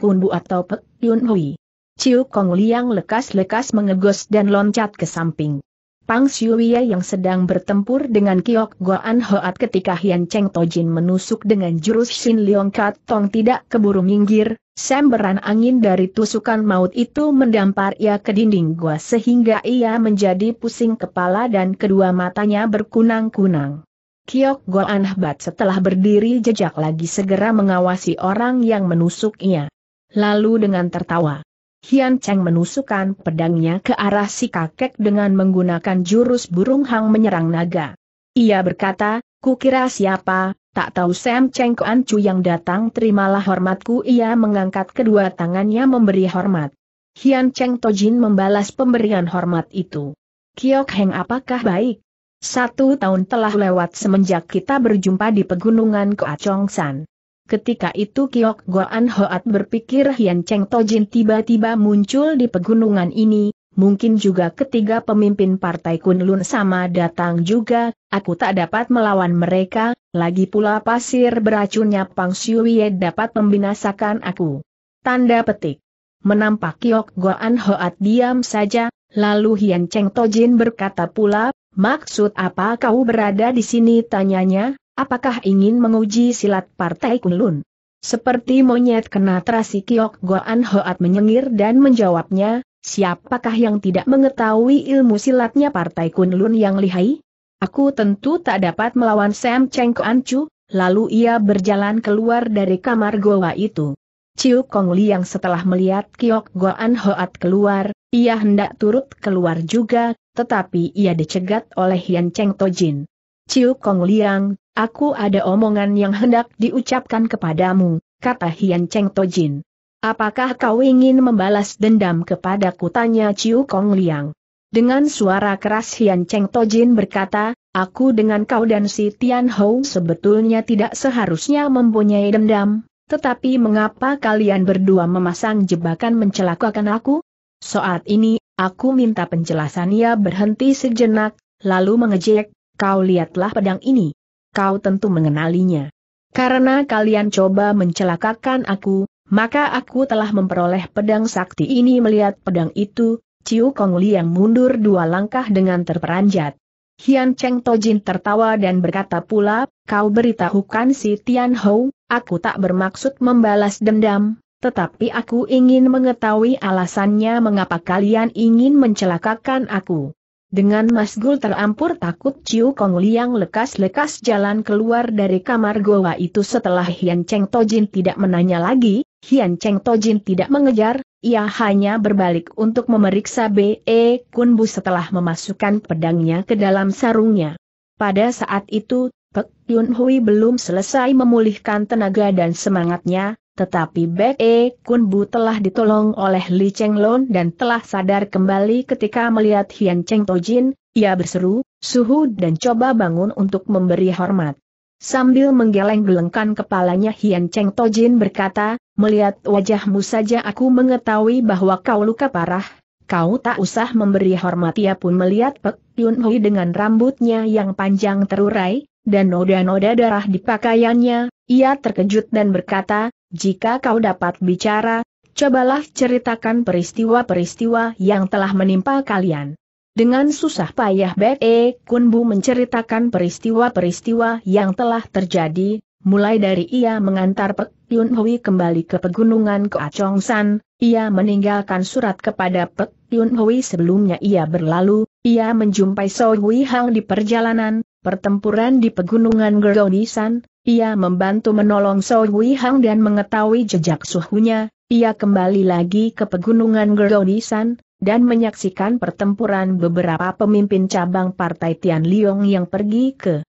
Bu atau Pek Yun Hui. Chiu Kong Liang lekas-lekas mengegos dan loncat ke samping. Pang Xiuwei yang sedang bertempur dengan Kiok Goan Hoat ketika Hian Cheng Tojin menusuk dengan jurus Shin Leong Kat Tong tidak keburu minggir, semberan angin dari tusukan maut itu mendampar ia ke dinding gua sehingga ia menjadi pusing kepala dan kedua matanya berkunang-kunang. Kiok Goan bat setelah berdiri jejak lagi segera mengawasi orang yang menusuknya. Lalu dengan tertawa, Hian Cheng menusukkan pedangnya ke arah si kakek dengan menggunakan jurus burung hang menyerang naga. Ia berkata, kukira siapa, tak tahu Sam Cheng Kuan Chu yang datang terimalah hormatku ia mengangkat kedua tangannya memberi hormat. Hian Cheng Tojin membalas pemberian hormat itu. Kiok Heng apakah baik? Satu tahun telah lewat semenjak kita berjumpa di pegunungan Koacongsan. Ketika itu Kiok Goan Hoat berpikir Hian Cheng Tojin tiba-tiba muncul di pegunungan ini, mungkin juga ketiga pemimpin partai Kunlun sama datang juga, aku tak dapat melawan mereka, lagi pula pasir beracunnya Pang Siuye dapat membinasakan aku. Tanda petik. Menampak Kiok Goan Hoat diam saja, lalu Hian Cheng Tojin berkata pula, Maksud apa kau berada di sini tanyanya, apakah ingin menguji silat partai Kunlun? Seperti monyet kena terasi kiok Goan Hoat menyengir dan menjawabnya, siapakah yang tidak mengetahui ilmu silatnya partai Kunlun yang lihai? Aku tentu tak dapat melawan Sam Cheng Kuan Chu, lalu ia berjalan keluar dari kamar goa itu. Ciu Kong Li yang setelah melihat kiok Goan Hoat keluar, ia hendak turut keluar juga, tetapi ia dicegat oleh Yan Cheng Tojin. Ciu Kong Liang, aku ada omongan yang hendak diucapkan kepadamu, kata Hian Cheng Tojin. Apakah kau ingin membalas dendam kepadaku tanya Ciu Kong Liang. Dengan suara keras Hian Cheng Tojin berkata, aku dengan kau dan si Tian Hou sebetulnya tidak seharusnya mempunyai dendam, tetapi mengapa kalian berdua memasang jebakan mencelakakan aku? Saat ini Aku minta penjelasan ia ya, berhenti sejenak, lalu mengejek, kau lihatlah pedang ini. Kau tentu mengenalinya. Karena kalian coba mencelakakan aku, maka aku telah memperoleh pedang sakti ini melihat pedang itu, Ciu Kong Liang mundur dua langkah dengan terperanjat. Hian Cheng Tojin tertawa dan berkata pula, kau beritahukan si Tian Hou, aku tak bermaksud membalas dendam, tetapi aku ingin mengetahui alasannya mengapa kalian ingin mencelakakan aku. Dengan Mas Gul terampur takut Ciu Kong Liang lekas-lekas jalan keluar dari kamar goa itu setelah Hian Cheng Tojin tidak menanya lagi, Hian Cheng Tojin tidak mengejar, ia hanya berbalik untuk memeriksa B.E. Kun Bu setelah memasukkan pedangnya ke dalam sarungnya. Pada saat itu, Pek Yun Hui belum selesai memulihkan tenaga dan semangatnya, tetapi Bek E Kun Bu telah ditolong oleh Li Cheng Lon dan telah sadar kembali ketika melihat Hian Cheng Tojin, ia berseru, suhu dan coba bangun untuk memberi hormat. Sambil menggeleng-gelengkan kepalanya Hian Cheng Tojin berkata, melihat wajahmu saja aku mengetahui bahwa kau luka parah, kau tak usah memberi hormat ia pun melihat Pek Yun Hui dengan rambutnya yang panjang terurai, dan noda-noda darah di pakaiannya, ia terkejut dan berkata, jika kau dapat bicara, cobalah ceritakan peristiwa-peristiwa yang telah menimpa kalian. Dengan susah payah Be Kun e, Kunbu menceritakan peristiwa-peristiwa yang telah terjadi, mulai dari ia mengantar Pek Yun Hui kembali ke pegunungan Keacong San, ia meninggalkan surat kepada Pek Yun Hui sebelumnya ia berlalu, ia menjumpai So Hui Hang di perjalanan, pertempuran di pegunungan Geronisan, ia membantu menolong So Hui Hang dan mengetahui jejak suhunya, ia kembali lagi ke pegunungan Gerodisan dan menyaksikan pertempuran beberapa pemimpin cabang Partai Tian Liong yang pergi ke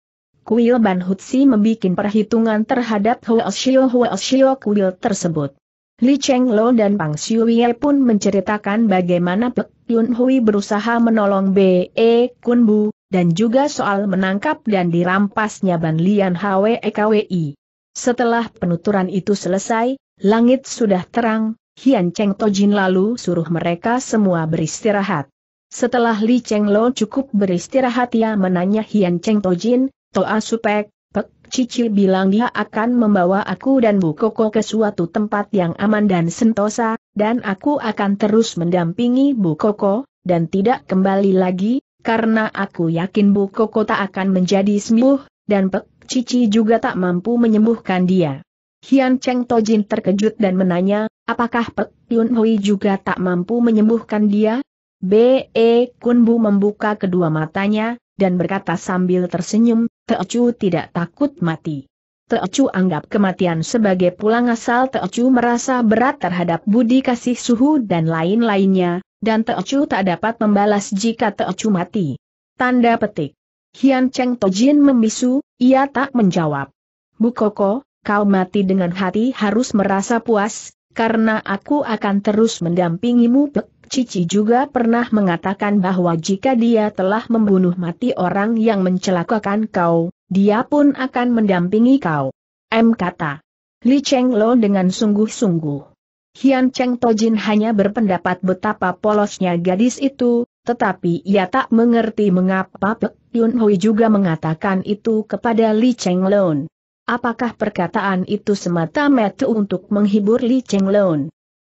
Kuil Ban Hutsi membuat perhitungan terhadap Huo Xiu Hua Shio kuil tersebut. Li Cheng Lo dan Pang Xiuye pun menceritakan bagaimana Pek Yun Hui berusaha menolong B.E. Kun Bu, dan juga soal menangkap dan dirampasnya Ban Lian HWEKWI. Setelah penuturan itu selesai, langit sudah terang, Hian Cheng Tojin lalu suruh mereka semua beristirahat. Setelah Li Cheng Lo cukup beristirahat ia menanya Hian Cheng Tojin, Toa Supek, Pek Cici bilang dia akan membawa aku dan Bu Koko ke suatu tempat yang aman dan sentosa, dan aku akan terus mendampingi Bu Koko, dan tidak kembali lagi, karena aku yakin Bu Koko tak akan menjadi sembuh, dan Pek Cici juga tak mampu menyembuhkan dia. Hian Cheng Tojin terkejut dan menanya, apakah Pek Yun Hui juga tak mampu menyembuhkan dia? B.E. Kun Bu membuka kedua matanya, dan berkata sambil tersenyum, Teocu tidak takut mati. Teocu anggap kematian sebagai pulang asal Teocu merasa berat terhadap budi kasih suhu dan lain-lainnya, dan Teocu tak dapat membalas jika Teocu mati. Tanda petik. Hian Cheng Tojin membisu, ia tak menjawab. Bu Koko, kau mati dengan hati harus merasa puas, karena aku akan terus mendampingimu pek. Cici juga pernah mengatakan bahwa jika dia telah membunuh mati orang yang mencelakakan kau, dia pun akan mendampingi kau. M kata. Li Cheng Lo dengan sungguh-sungguh. Hian Cheng Tojin hanya berpendapat betapa polosnya gadis itu, tetapi ia tak mengerti mengapa Pek Yun Hui juga mengatakan itu kepada Li Cheng Lo. Apakah perkataan itu semata-mata untuk menghibur Li Cheng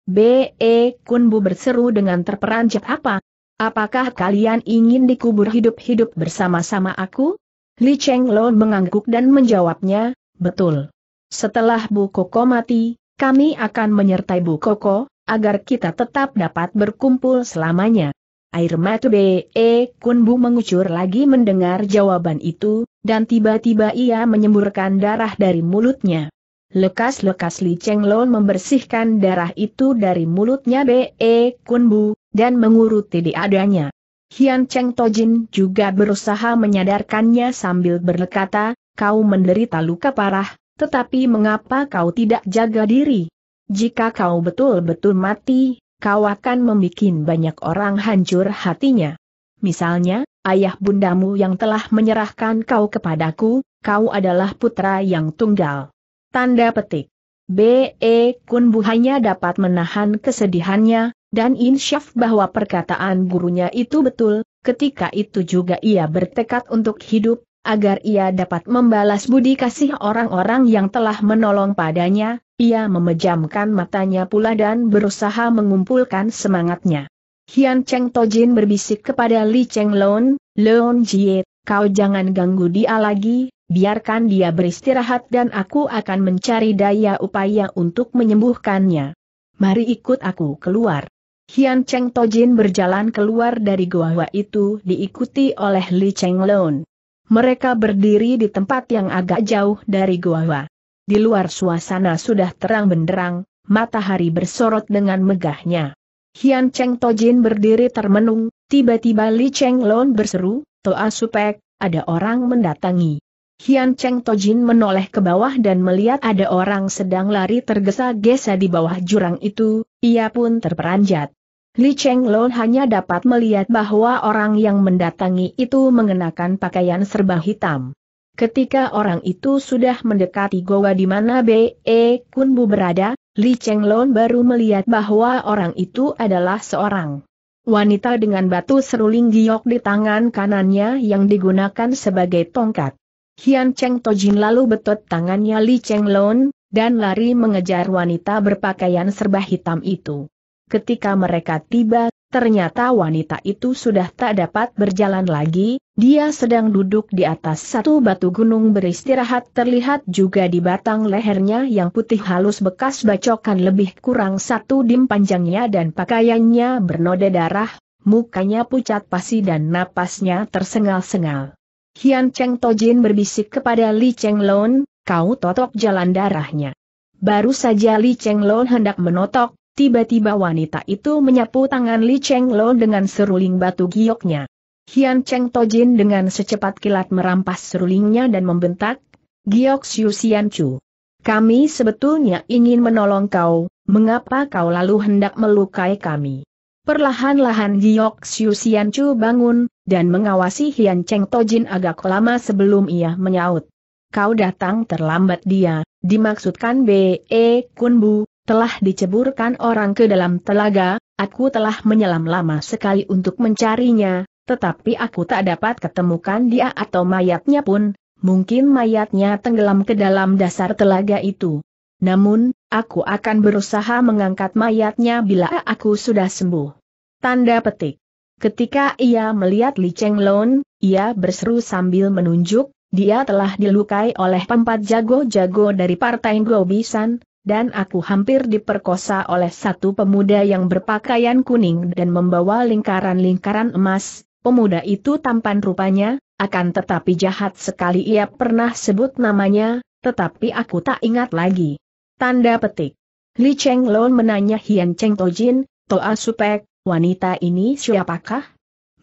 B.E. Kunbu berseru dengan terperanjat apa? Apakah kalian ingin dikubur hidup-hidup bersama-sama aku? Li Cheng Lo mengangguk dan menjawabnya, betul. Setelah Bu Koko mati, kami akan menyertai Bu Koko, agar kita tetap dapat berkumpul selamanya. Air mata B.E. Kunbu mengucur lagi mendengar jawaban itu, dan tiba-tiba ia menyemburkan darah dari mulutnya. Lekas-lekas Li Cheng Lon membersihkan darah itu dari mulutnya B.E. E Kunbu, dan menguruti di adanya. Hian Cheng Tojin juga berusaha menyadarkannya sambil berkata, kau menderita luka parah, tetapi mengapa kau tidak jaga diri? Jika kau betul-betul mati, kau akan membuat banyak orang hancur hatinya. Misalnya, ayah bundamu yang telah menyerahkan kau kepadaku, kau adalah putra yang tunggal. Tanda petik. B.E. Bu hanya dapat menahan kesedihannya, dan insyaf bahwa perkataan gurunya itu betul, ketika itu juga ia bertekad untuk hidup, agar ia dapat membalas budi kasih orang-orang yang telah menolong padanya, ia memejamkan matanya pula dan berusaha mengumpulkan semangatnya. Hian Cheng Tojin berbisik kepada Li Cheng Lon, Leon Jie, kau jangan ganggu dia lagi, biarkan dia beristirahat dan aku akan mencari daya upaya untuk menyembuhkannya. Mari ikut aku keluar. Hian Cheng Tojin berjalan keluar dari gua itu diikuti oleh Li Cheng Lun. Mereka berdiri di tempat yang agak jauh dari gua Di luar suasana sudah terang benderang, matahari bersorot dengan megahnya. Hian Cheng Tojin berdiri termenung, tiba-tiba Li Cheng Lun berseru, Toa Supek, ada orang mendatangi. Hian Cheng Tojin menoleh ke bawah dan melihat ada orang sedang lari tergesa-gesa di bawah jurang itu, ia pun terperanjat. Li Cheng Lon hanya dapat melihat bahwa orang yang mendatangi itu mengenakan pakaian serba hitam. Ketika orang itu sudah mendekati goa di mana B.E. Kunbu berada, Li Cheng Lon baru melihat bahwa orang itu adalah seorang wanita dengan batu seruling giok di tangan kanannya yang digunakan sebagai tongkat. Hian Cheng Tojin lalu betot tangannya Li Cheng Lon, dan lari mengejar wanita berpakaian serba hitam itu. Ketika mereka tiba, ternyata wanita itu sudah tak dapat berjalan lagi, dia sedang duduk di atas satu batu gunung beristirahat terlihat juga di batang lehernya yang putih halus bekas bacokan lebih kurang satu dim panjangnya dan pakaiannya bernoda darah, mukanya pucat pasi dan napasnya tersengal-sengal. Hian Cheng Tojin berbisik kepada Li Cheng Lon, kau totok jalan darahnya. Baru saja Li Cheng Lon hendak menotok, tiba-tiba wanita itu menyapu tangan Li Cheng Lon dengan seruling batu gioknya. Hian Cheng Tojin dengan secepat kilat merampas serulingnya dan membentak, Giok Xiu Xian Chu. Kami sebetulnya ingin menolong kau, mengapa kau lalu hendak melukai kami? Perlahan-lahan Giok Xiu Xian Chu bangun, dan mengawasi Hian Cheng Tojin agak lama sebelum ia menyaut. Kau datang terlambat dia, dimaksudkan B.E. E Kunbu, telah diceburkan orang ke dalam telaga, aku telah menyelam lama sekali untuk mencarinya, tetapi aku tak dapat ketemukan dia atau mayatnya pun, mungkin mayatnya tenggelam ke dalam dasar telaga itu. Namun, aku akan berusaha mengangkat mayatnya bila aku sudah sembuh. Tanda petik. Ketika ia melihat Li Cheng Lon, ia berseru sambil menunjuk, dia telah dilukai oleh empat jago-jago dari partai Gobisan, dan aku hampir diperkosa oleh satu pemuda yang berpakaian kuning dan membawa lingkaran-lingkaran emas, pemuda itu tampan rupanya, akan tetapi jahat sekali ia pernah sebut namanya, tetapi aku tak ingat lagi. Tanda petik. Li Cheng Lon menanya Hian Cheng Tojin, Toa Supek, wanita ini siapakah?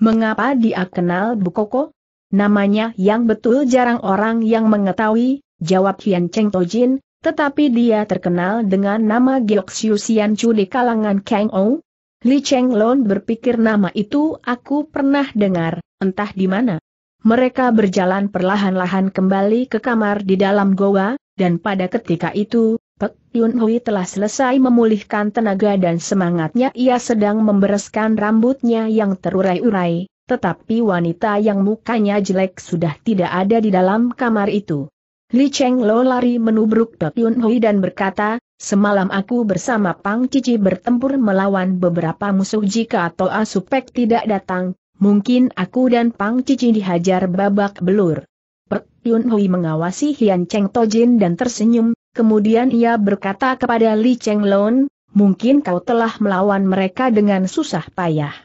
Mengapa dia kenal Bukoko? Namanya yang betul jarang orang yang mengetahui, jawab Hian Cheng Tojin, tetapi dia terkenal dengan nama Geok Xiu Xian Chu di kalangan Kang Ou. Li Cheng Lon berpikir nama itu aku pernah dengar, entah di mana. Mereka berjalan perlahan-lahan kembali ke kamar di dalam goa, dan pada ketika itu, Yun Hui telah selesai memulihkan tenaga dan semangatnya ia sedang membereskan rambutnya yang terurai-urai, tetapi wanita yang mukanya jelek sudah tidak ada di dalam kamar itu. Li Cheng Lo lari menubruk Pek Yun Hui dan berkata, Semalam aku bersama Pang Cici bertempur melawan beberapa musuh jika atau Asupek tidak datang, mungkin aku dan Pang Cici dihajar babak belur. Pek Yun Hui mengawasi Hian Cheng Tojin dan tersenyum, Kemudian ia berkata kepada Li Chenglong, mungkin kau telah melawan mereka dengan susah payah.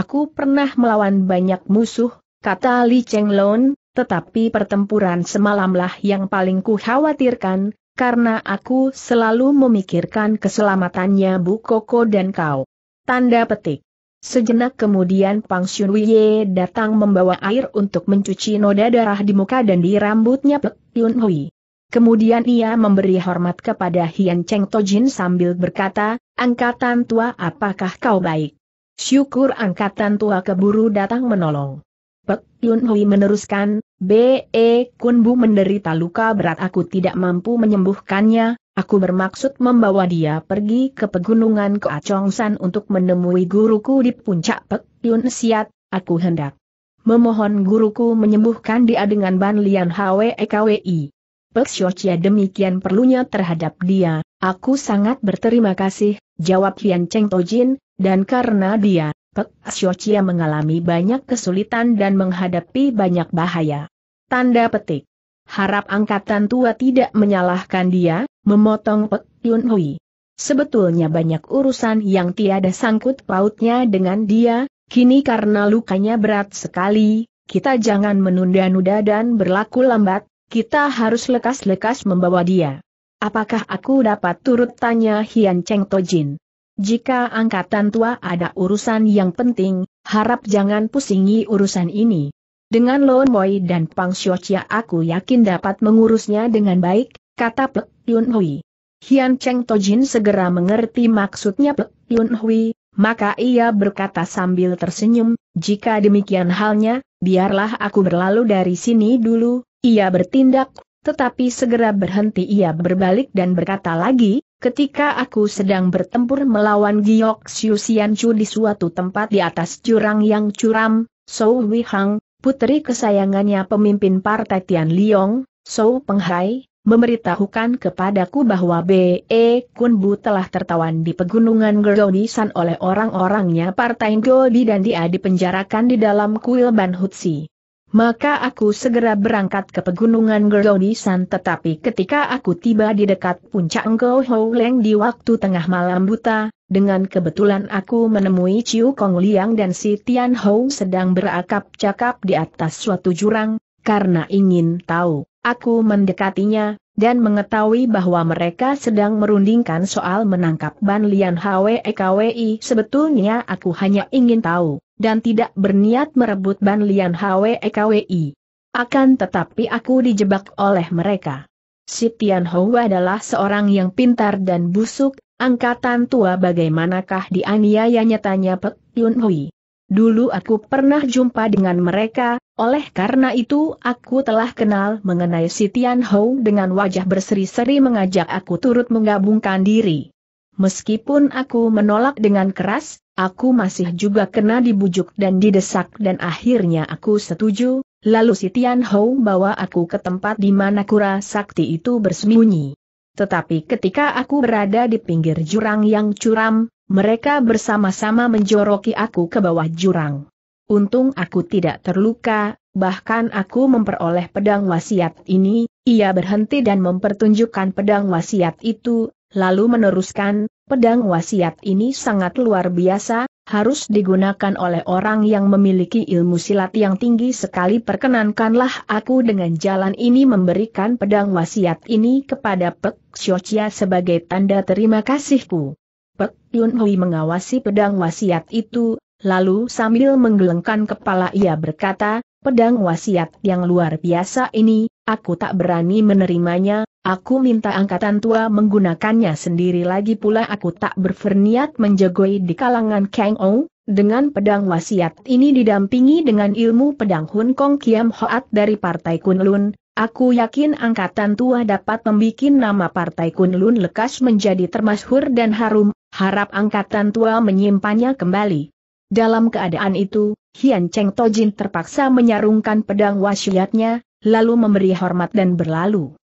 Aku pernah melawan banyak musuh, kata Li Chenglong, tetapi pertempuran semalamlah yang paling kukhawatirkan, karena aku selalu memikirkan keselamatannya Bu Koko dan kau. Tanda petik. Sejenak kemudian Pang Xunwye datang membawa air untuk mencuci noda darah di muka dan di rambutnya Pek Yun Hui. Kemudian ia memberi hormat kepada Hian Cheng Tojin sambil berkata, Angkatan tua apakah kau baik? Syukur angkatan tua keburu datang menolong. Pek Yun Hui meneruskan, B.E. Kun Bu menderita luka berat aku tidak mampu menyembuhkannya, aku bermaksud membawa dia pergi ke pegunungan Keacongsan untuk menemui guruku di puncak Pek Yun Siat, aku hendak memohon guruku menyembuhkan dia dengan Ban Lian Hwe Kwi. Peksyorcia demikian perlunya terhadap dia, aku sangat berterima kasih, jawab Hian Cheng Tojin, dan karena dia, Peksyorcia mengalami banyak kesulitan dan menghadapi banyak bahaya. Tanda petik. Harap angkatan tua tidak menyalahkan dia, memotong Pek Yun Hui. Sebetulnya banyak urusan yang tiada sangkut pautnya dengan dia, kini karena lukanya berat sekali, kita jangan menunda-nunda dan berlaku lambat, kita harus lekas-lekas membawa dia. Apakah aku dapat turut tanya Hian Cheng Tojin? Jika angkatan tua ada urusan yang penting, harap jangan pusingi urusan ini. Dengan Lon Moi dan Pang Chia aku yakin dapat mengurusnya dengan baik, kata Pek Yun Hui. Hian Cheng Tojin segera mengerti maksudnya Pek Yun Hui, maka ia berkata sambil tersenyum, jika demikian halnya, biarlah aku berlalu dari sini dulu, ia bertindak, tetapi segera berhenti ia berbalik dan berkata lagi, ketika aku sedang bertempur melawan Giok di suatu tempat di atas jurang yang curam, Sou Wihang, putri kesayangannya pemimpin partai Tian Liong, Sou Penghai, memberitahukan kepadaku bahwa B.E. Kunbu telah tertawan di pegunungan Gerdonisan oleh orang-orangnya partai Di dan dia dipenjarakan di dalam kuil Ban Hutsi maka aku segera berangkat ke pegunungan Gerodisan tetapi ketika aku tiba di dekat puncak Ngo Ho Leng di waktu tengah malam buta, dengan kebetulan aku menemui Ciu Kong Liang dan si Tian Hou sedang berakap-cakap di atas suatu jurang, karena ingin tahu, aku mendekatinya, dan mengetahui bahwa mereka sedang merundingkan soal menangkap Ban Lian HWEKWI sebetulnya aku hanya ingin tahu dan tidak berniat merebut Ban Lian Kwi. Akan tetapi aku dijebak oleh mereka. Si Tian Hou adalah seorang yang pintar dan busuk, angkatan tua bagaimanakah dianiayanya tanya Pek Yun Hui. Dulu aku pernah jumpa dengan mereka, oleh karena itu aku telah kenal mengenai si Tian Hou dengan wajah berseri-seri mengajak aku turut menggabungkan diri meskipun aku menolak dengan keras, aku masih juga kena dibujuk dan didesak dan akhirnya aku setuju, lalu si Tian Hou bawa aku ke tempat di mana kura sakti itu bersembunyi. Tetapi ketika aku berada di pinggir jurang yang curam, mereka bersama-sama menjoroki aku ke bawah jurang. Untung aku tidak terluka, bahkan aku memperoleh pedang wasiat ini, ia berhenti dan mempertunjukkan pedang wasiat itu, lalu meneruskan, pedang wasiat ini sangat luar biasa, harus digunakan oleh orang yang memiliki ilmu silat yang tinggi sekali perkenankanlah aku dengan jalan ini memberikan pedang wasiat ini kepada Pek Xiochia sebagai tanda terima kasihku. Pek Yun mengawasi pedang wasiat itu, lalu sambil menggelengkan kepala ia berkata, pedang wasiat yang luar biasa ini, aku tak berani menerimanya, Aku minta angkatan tua menggunakannya sendiri lagi pula aku tak berferniat menjagoi di kalangan Kang Ou, dengan pedang wasiat ini didampingi dengan ilmu pedang Hun Kong Kiam Hoat dari Partai Kunlun, aku yakin angkatan tua dapat membuat nama Partai Kunlun lekas menjadi termasyhur dan harum, harap angkatan tua menyimpannya kembali. Dalam keadaan itu, Hian Cheng Tojin terpaksa menyarungkan pedang wasiatnya, lalu memberi hormat dan berlalu.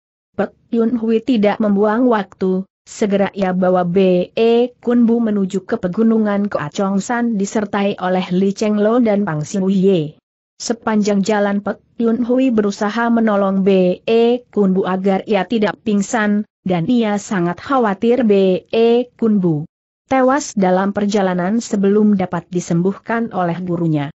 Yun Hui tidak membuang waktu, segera ia bawa B.E. Kun Bu menuju ke pegunungan Keacongsan disertai oleh Li Cheng Lo dan Pang Ye. Sepanjang jalan Pek Yun Hui berusaha menolong B.E. Kun Bu agar ia tidak pingsan, dan ia sangat khawatir B.E. Kun Bu tewas dalam perjalanan sebelum dapat disembuhkan oleh gurunya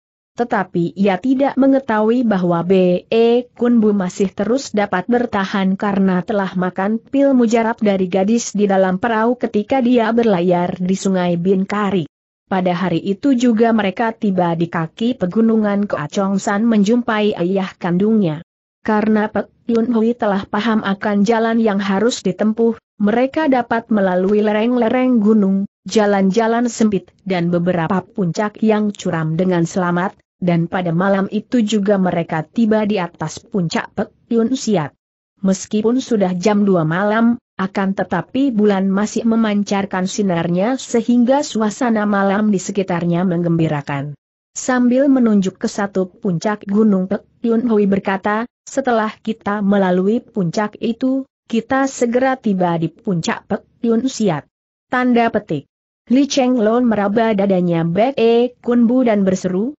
tetapi ia tidak mengetahui bahwa B.E. Kunbu masih terus dapat bertahan karena telah makan pil mujarab dari gadis di dalam perahu ketika dia berlayar di sungai Bin Kari. Pada hari itu juga mereka tiba di kaki pegunungan Keacongsan menjumpai ayah kandungnya. Karena Pek Yun Hui telah paham akan jalan yang harus ditempuh, mereka dapat melalui lereng-lereng gunung, jalan-jalan sempit, dan beberapa puncak yang curam dengan selamat, dan pada malam itu juga mereka tiba di atas puncak Pek Yun Siat. Meskipun sudah jam 2 malam, akan tetapi bulan masih memancarkan sinarnya sehingga suasana malam di sekitarnya menggembirakan. Sambil menunjuk ke satu puncak gunung Pek Yun Hui berkata, setelah kita melalui puncak itu, kita segera tiba di puncak Pek Yun Siat. Tanda petik. Li Cheng Lon meraba dadanya Bek E kunbu dan berseru,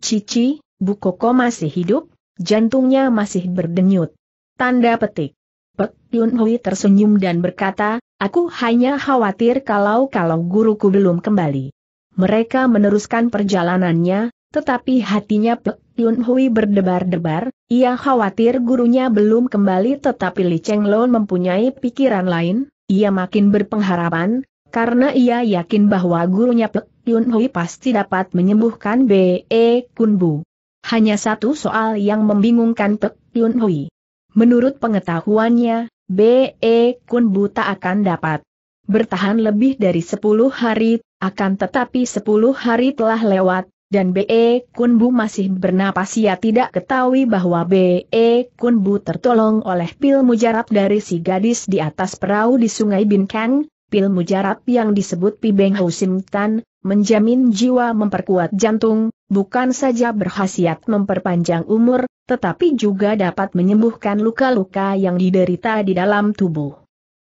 Cici, bukoko masih hidup, jantungnya masih berdenyut. Tanda petik. Pek Yun Hui tersenyum dan berkata, aku hanya khawatir kalau-kalau guruku belum kembali. Mereka meneruskan perjalanannya, tetapi hatinya Pek Yun Hui berdebar-debar, ia khawatir gurunya belum kembali tetapi Li Cheng Lon mempunyai pikiran lain, ia makin berpengharapan, karena ia yakin bahwa gurunya Pek Yun Hui pasti dapat menyembuhkan B.E. E Kun Bu. Hanya satu soal yang membingungkan Pek Yun Hui. Menurut pengetahuannya, B.E. E Kun Bu tak akan dapat bertahan lebih dari 10 hari, akan tetapi 10 hari telah lewat, dan B.E. E Kun Bu masih bernapas ia tidak ketahui bahwa B.E. Kun Bu tertolong oleh pil mujarab dari si gadis di atas perahu di sungai Binkang, pil mujarab yang disebut Pibeng Sim Tan, menjamin jiwa memperkuat jantung, bukan saja berhasiat memperpanjang umur, tetapi juga dapat menyembuhkan luka-luka yang diderita di dalam tubuh.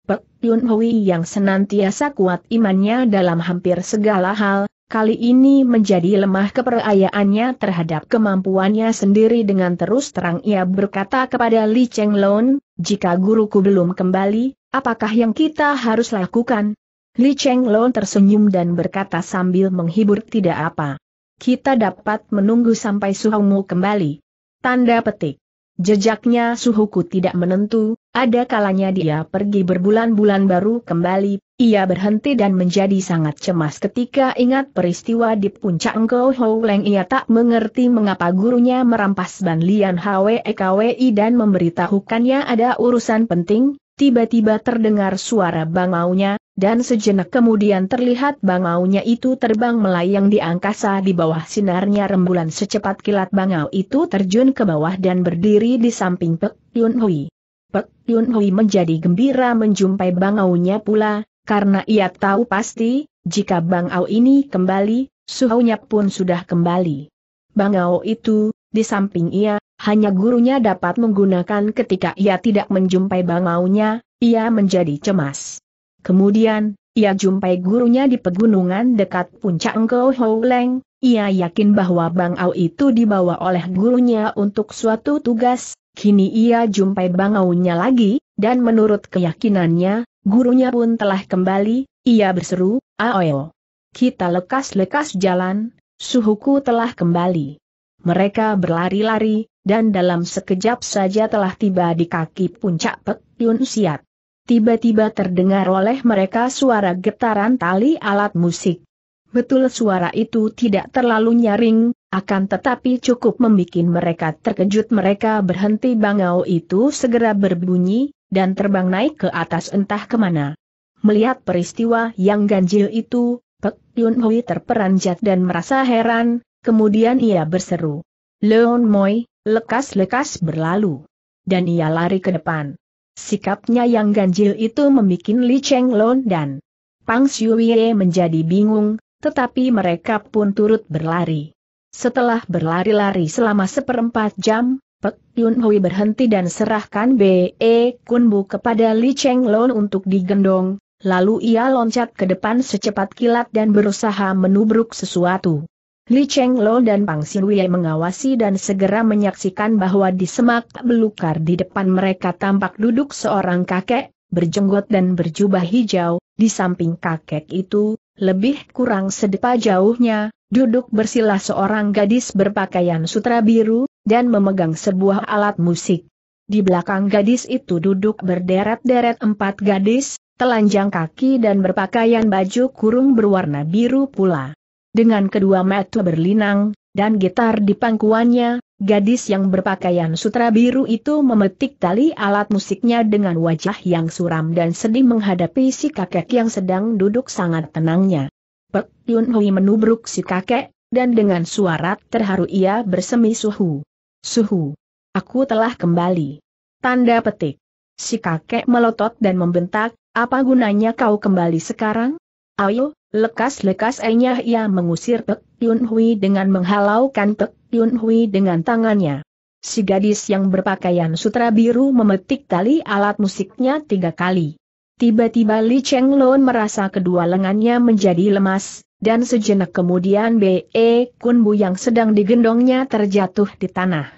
Pek Yun Hui yang senantiasa kuat imannya dalam hampir segala hal, kali ini menjadi lemah keperayaannya terhadap kemampuannya sendiri dengan terus terang ia berkata kepada Li Cheng Lon, jika guruku belum kembali, Apakah yang kita harus lakukan? Li Cheng Long tersenyum dan berkata sambil menghibur tidak apa. Kita dapat menunggu sampai suhumu kembali. Tanda petik. Jejaknya suhuku tidak menentu, ada kalanya dia pergi berbulan-bulan baru kembali, ia berhenti dan menjadi sangat cemas ketika ingat peristiwa di puncak Engkau Hou Leng ia tak mengerti mengapa gurunya merampas ban Lian HWEKWI dan memberitahukannya ada urusan penting, Tiba-tiba terdengar suara bangaunya, dan sejenak kemudian terlihat bangaunya itu terbang melayang di angkasa di bawah sinarnya rembulan secepat kilat bangau itu terjun ke bawah dan berdiri di samping Pek Yun Hui. Pek Yun Hui menjadi gembira menjumpai bangaunya pula, karena ia tahu pasti, jika bangau ini kembali, suhunya pun sudah kembali. Bangau itu, di samping ia, hanya gurunya dapat menggunakan ketika ia tidak menjumpai bangaunya, ia menjadi cemas. Kemudian, ia jumpai gurunya di pegunungan dekat puncak Engkau Leng. ia yakin bahwa bangau itu dibawa oleh gurunya untuk suatu tugas, kini ia jumpai bangaunya lagi, dan menurut keyakinannya, gurunya pun telah kembali, ia berseru, Aoyo. Kita lekas-lekas jalan, suhuku telah kembali. Mereka berlari-lari, dan dalam sekejap saja telah tiba di kaki puncak Pek Yun Siat. Tiba-tiba terdengar oleh mereka suara getaran tali alat musik. Betul suara itu tidak terlalu nyaring, akan tetapi cukup membuat mereka terkejut mereka berhenti bangau itu segera berbunyi, dan terbang naik ke atas entah kemana. Melihat peristiwa yang ganjil itu, Pek Yun Hui terperanjat dan merasa heran, Kemudian ia berseru. Leon Moy, lekas-lekas berlalu. Dan ia lari ke depan. Sikapnya yang ganjil itu membuat Li Cheng Lon dan Pang Wei menjadi bingung, tetapi mereka pun turut berlari. Setelah berlari-lari selama seperempat jam, Pek Yun Hui berhenti dan serahkan B.E. Kunbu kepada Li Cheng Lon untuk digendong, lalu ia loncat ke depan secepat kilat dan berusaha menubruk sesuatu. Li Cheng Lo dan Pang Xinwei mengawasi dan segera menyaksikan bahwa di semak belukar di depan mereka tampak duduk seorang kakek, berjenggot dan berjubah hijau, di samping kakek itu, lebih kurang sedepa jauhnya, duduk bersila seorang gadis berpakaian sutra biru, dan memegang sebuah alat musik. Di belakang gadis itu duduk berderet-deret empat gadis, telanjang kaki dan berpakaian baju kurung berwarna biru pula. Dengan kedua mata berlinang, dan gitar di pangkuannya, gadis yang berpakaian sutra biru itu memetik tali alat musiknya dengan wajah yang suram dan sedih menghadapi si kakek yang sedang duduk sangat tenangnya. Pek Yun Hui menubruk si kakek, dan dengan suara terharu ia bersemi suhu. Suhu. Aku telah kembali. Tanda petik. Si kakek melotot dan membentak, apa gunanya kau kembali sekarang? Ayo, Lekas-lekas enyah ia mengusir Pek Yun Hui dengan menghalaukan Pek Yun Hui dengan tangannya. Si gadis yang berpakaian sutra biru memetik tali alat musiknya tiga kali. Tiba-tiba Li Cheng Lon merasa kedua lengannya menjadi lemas, dan sejenak kemudian B.E. E Kun Bu yang sedang digendongnya terjatuh di tanah.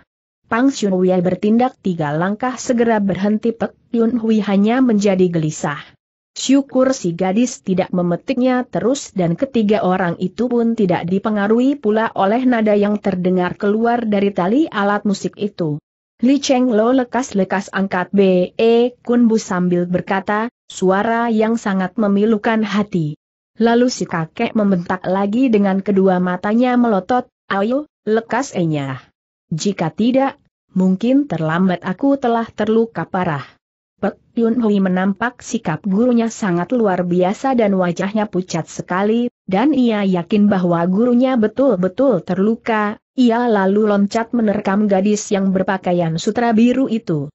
Pang Xun bertindak tiga langkah segera berhenti Pek Yun Hui hanya menjadi gelisah. Syukur si gadis tidak memetiknya terus dan ketiga orang itu pun tidak dipengaruhi pula oleh nada yang terdengar keluar dari tali alat musik itu. Li Cheng Lo lekas-lekas angkat B.E. Kun Bu sambil berkata, suara yang sangat memilukan hati. Lalu si kakek membentak lagi dengan kedua matanya melotot, ayo, lekas enyah. Jika tidak, mungkin terlambat aku telah terluka parah. Pek Yun Hui menampak sikap gurunya sangat luar biasa dan wajahnya pucat sekali, dan ia yakin bahwa gurunya betul-betul terluka, ia lalu loncat menerkam gadis yang berpakaian sutra biru itu.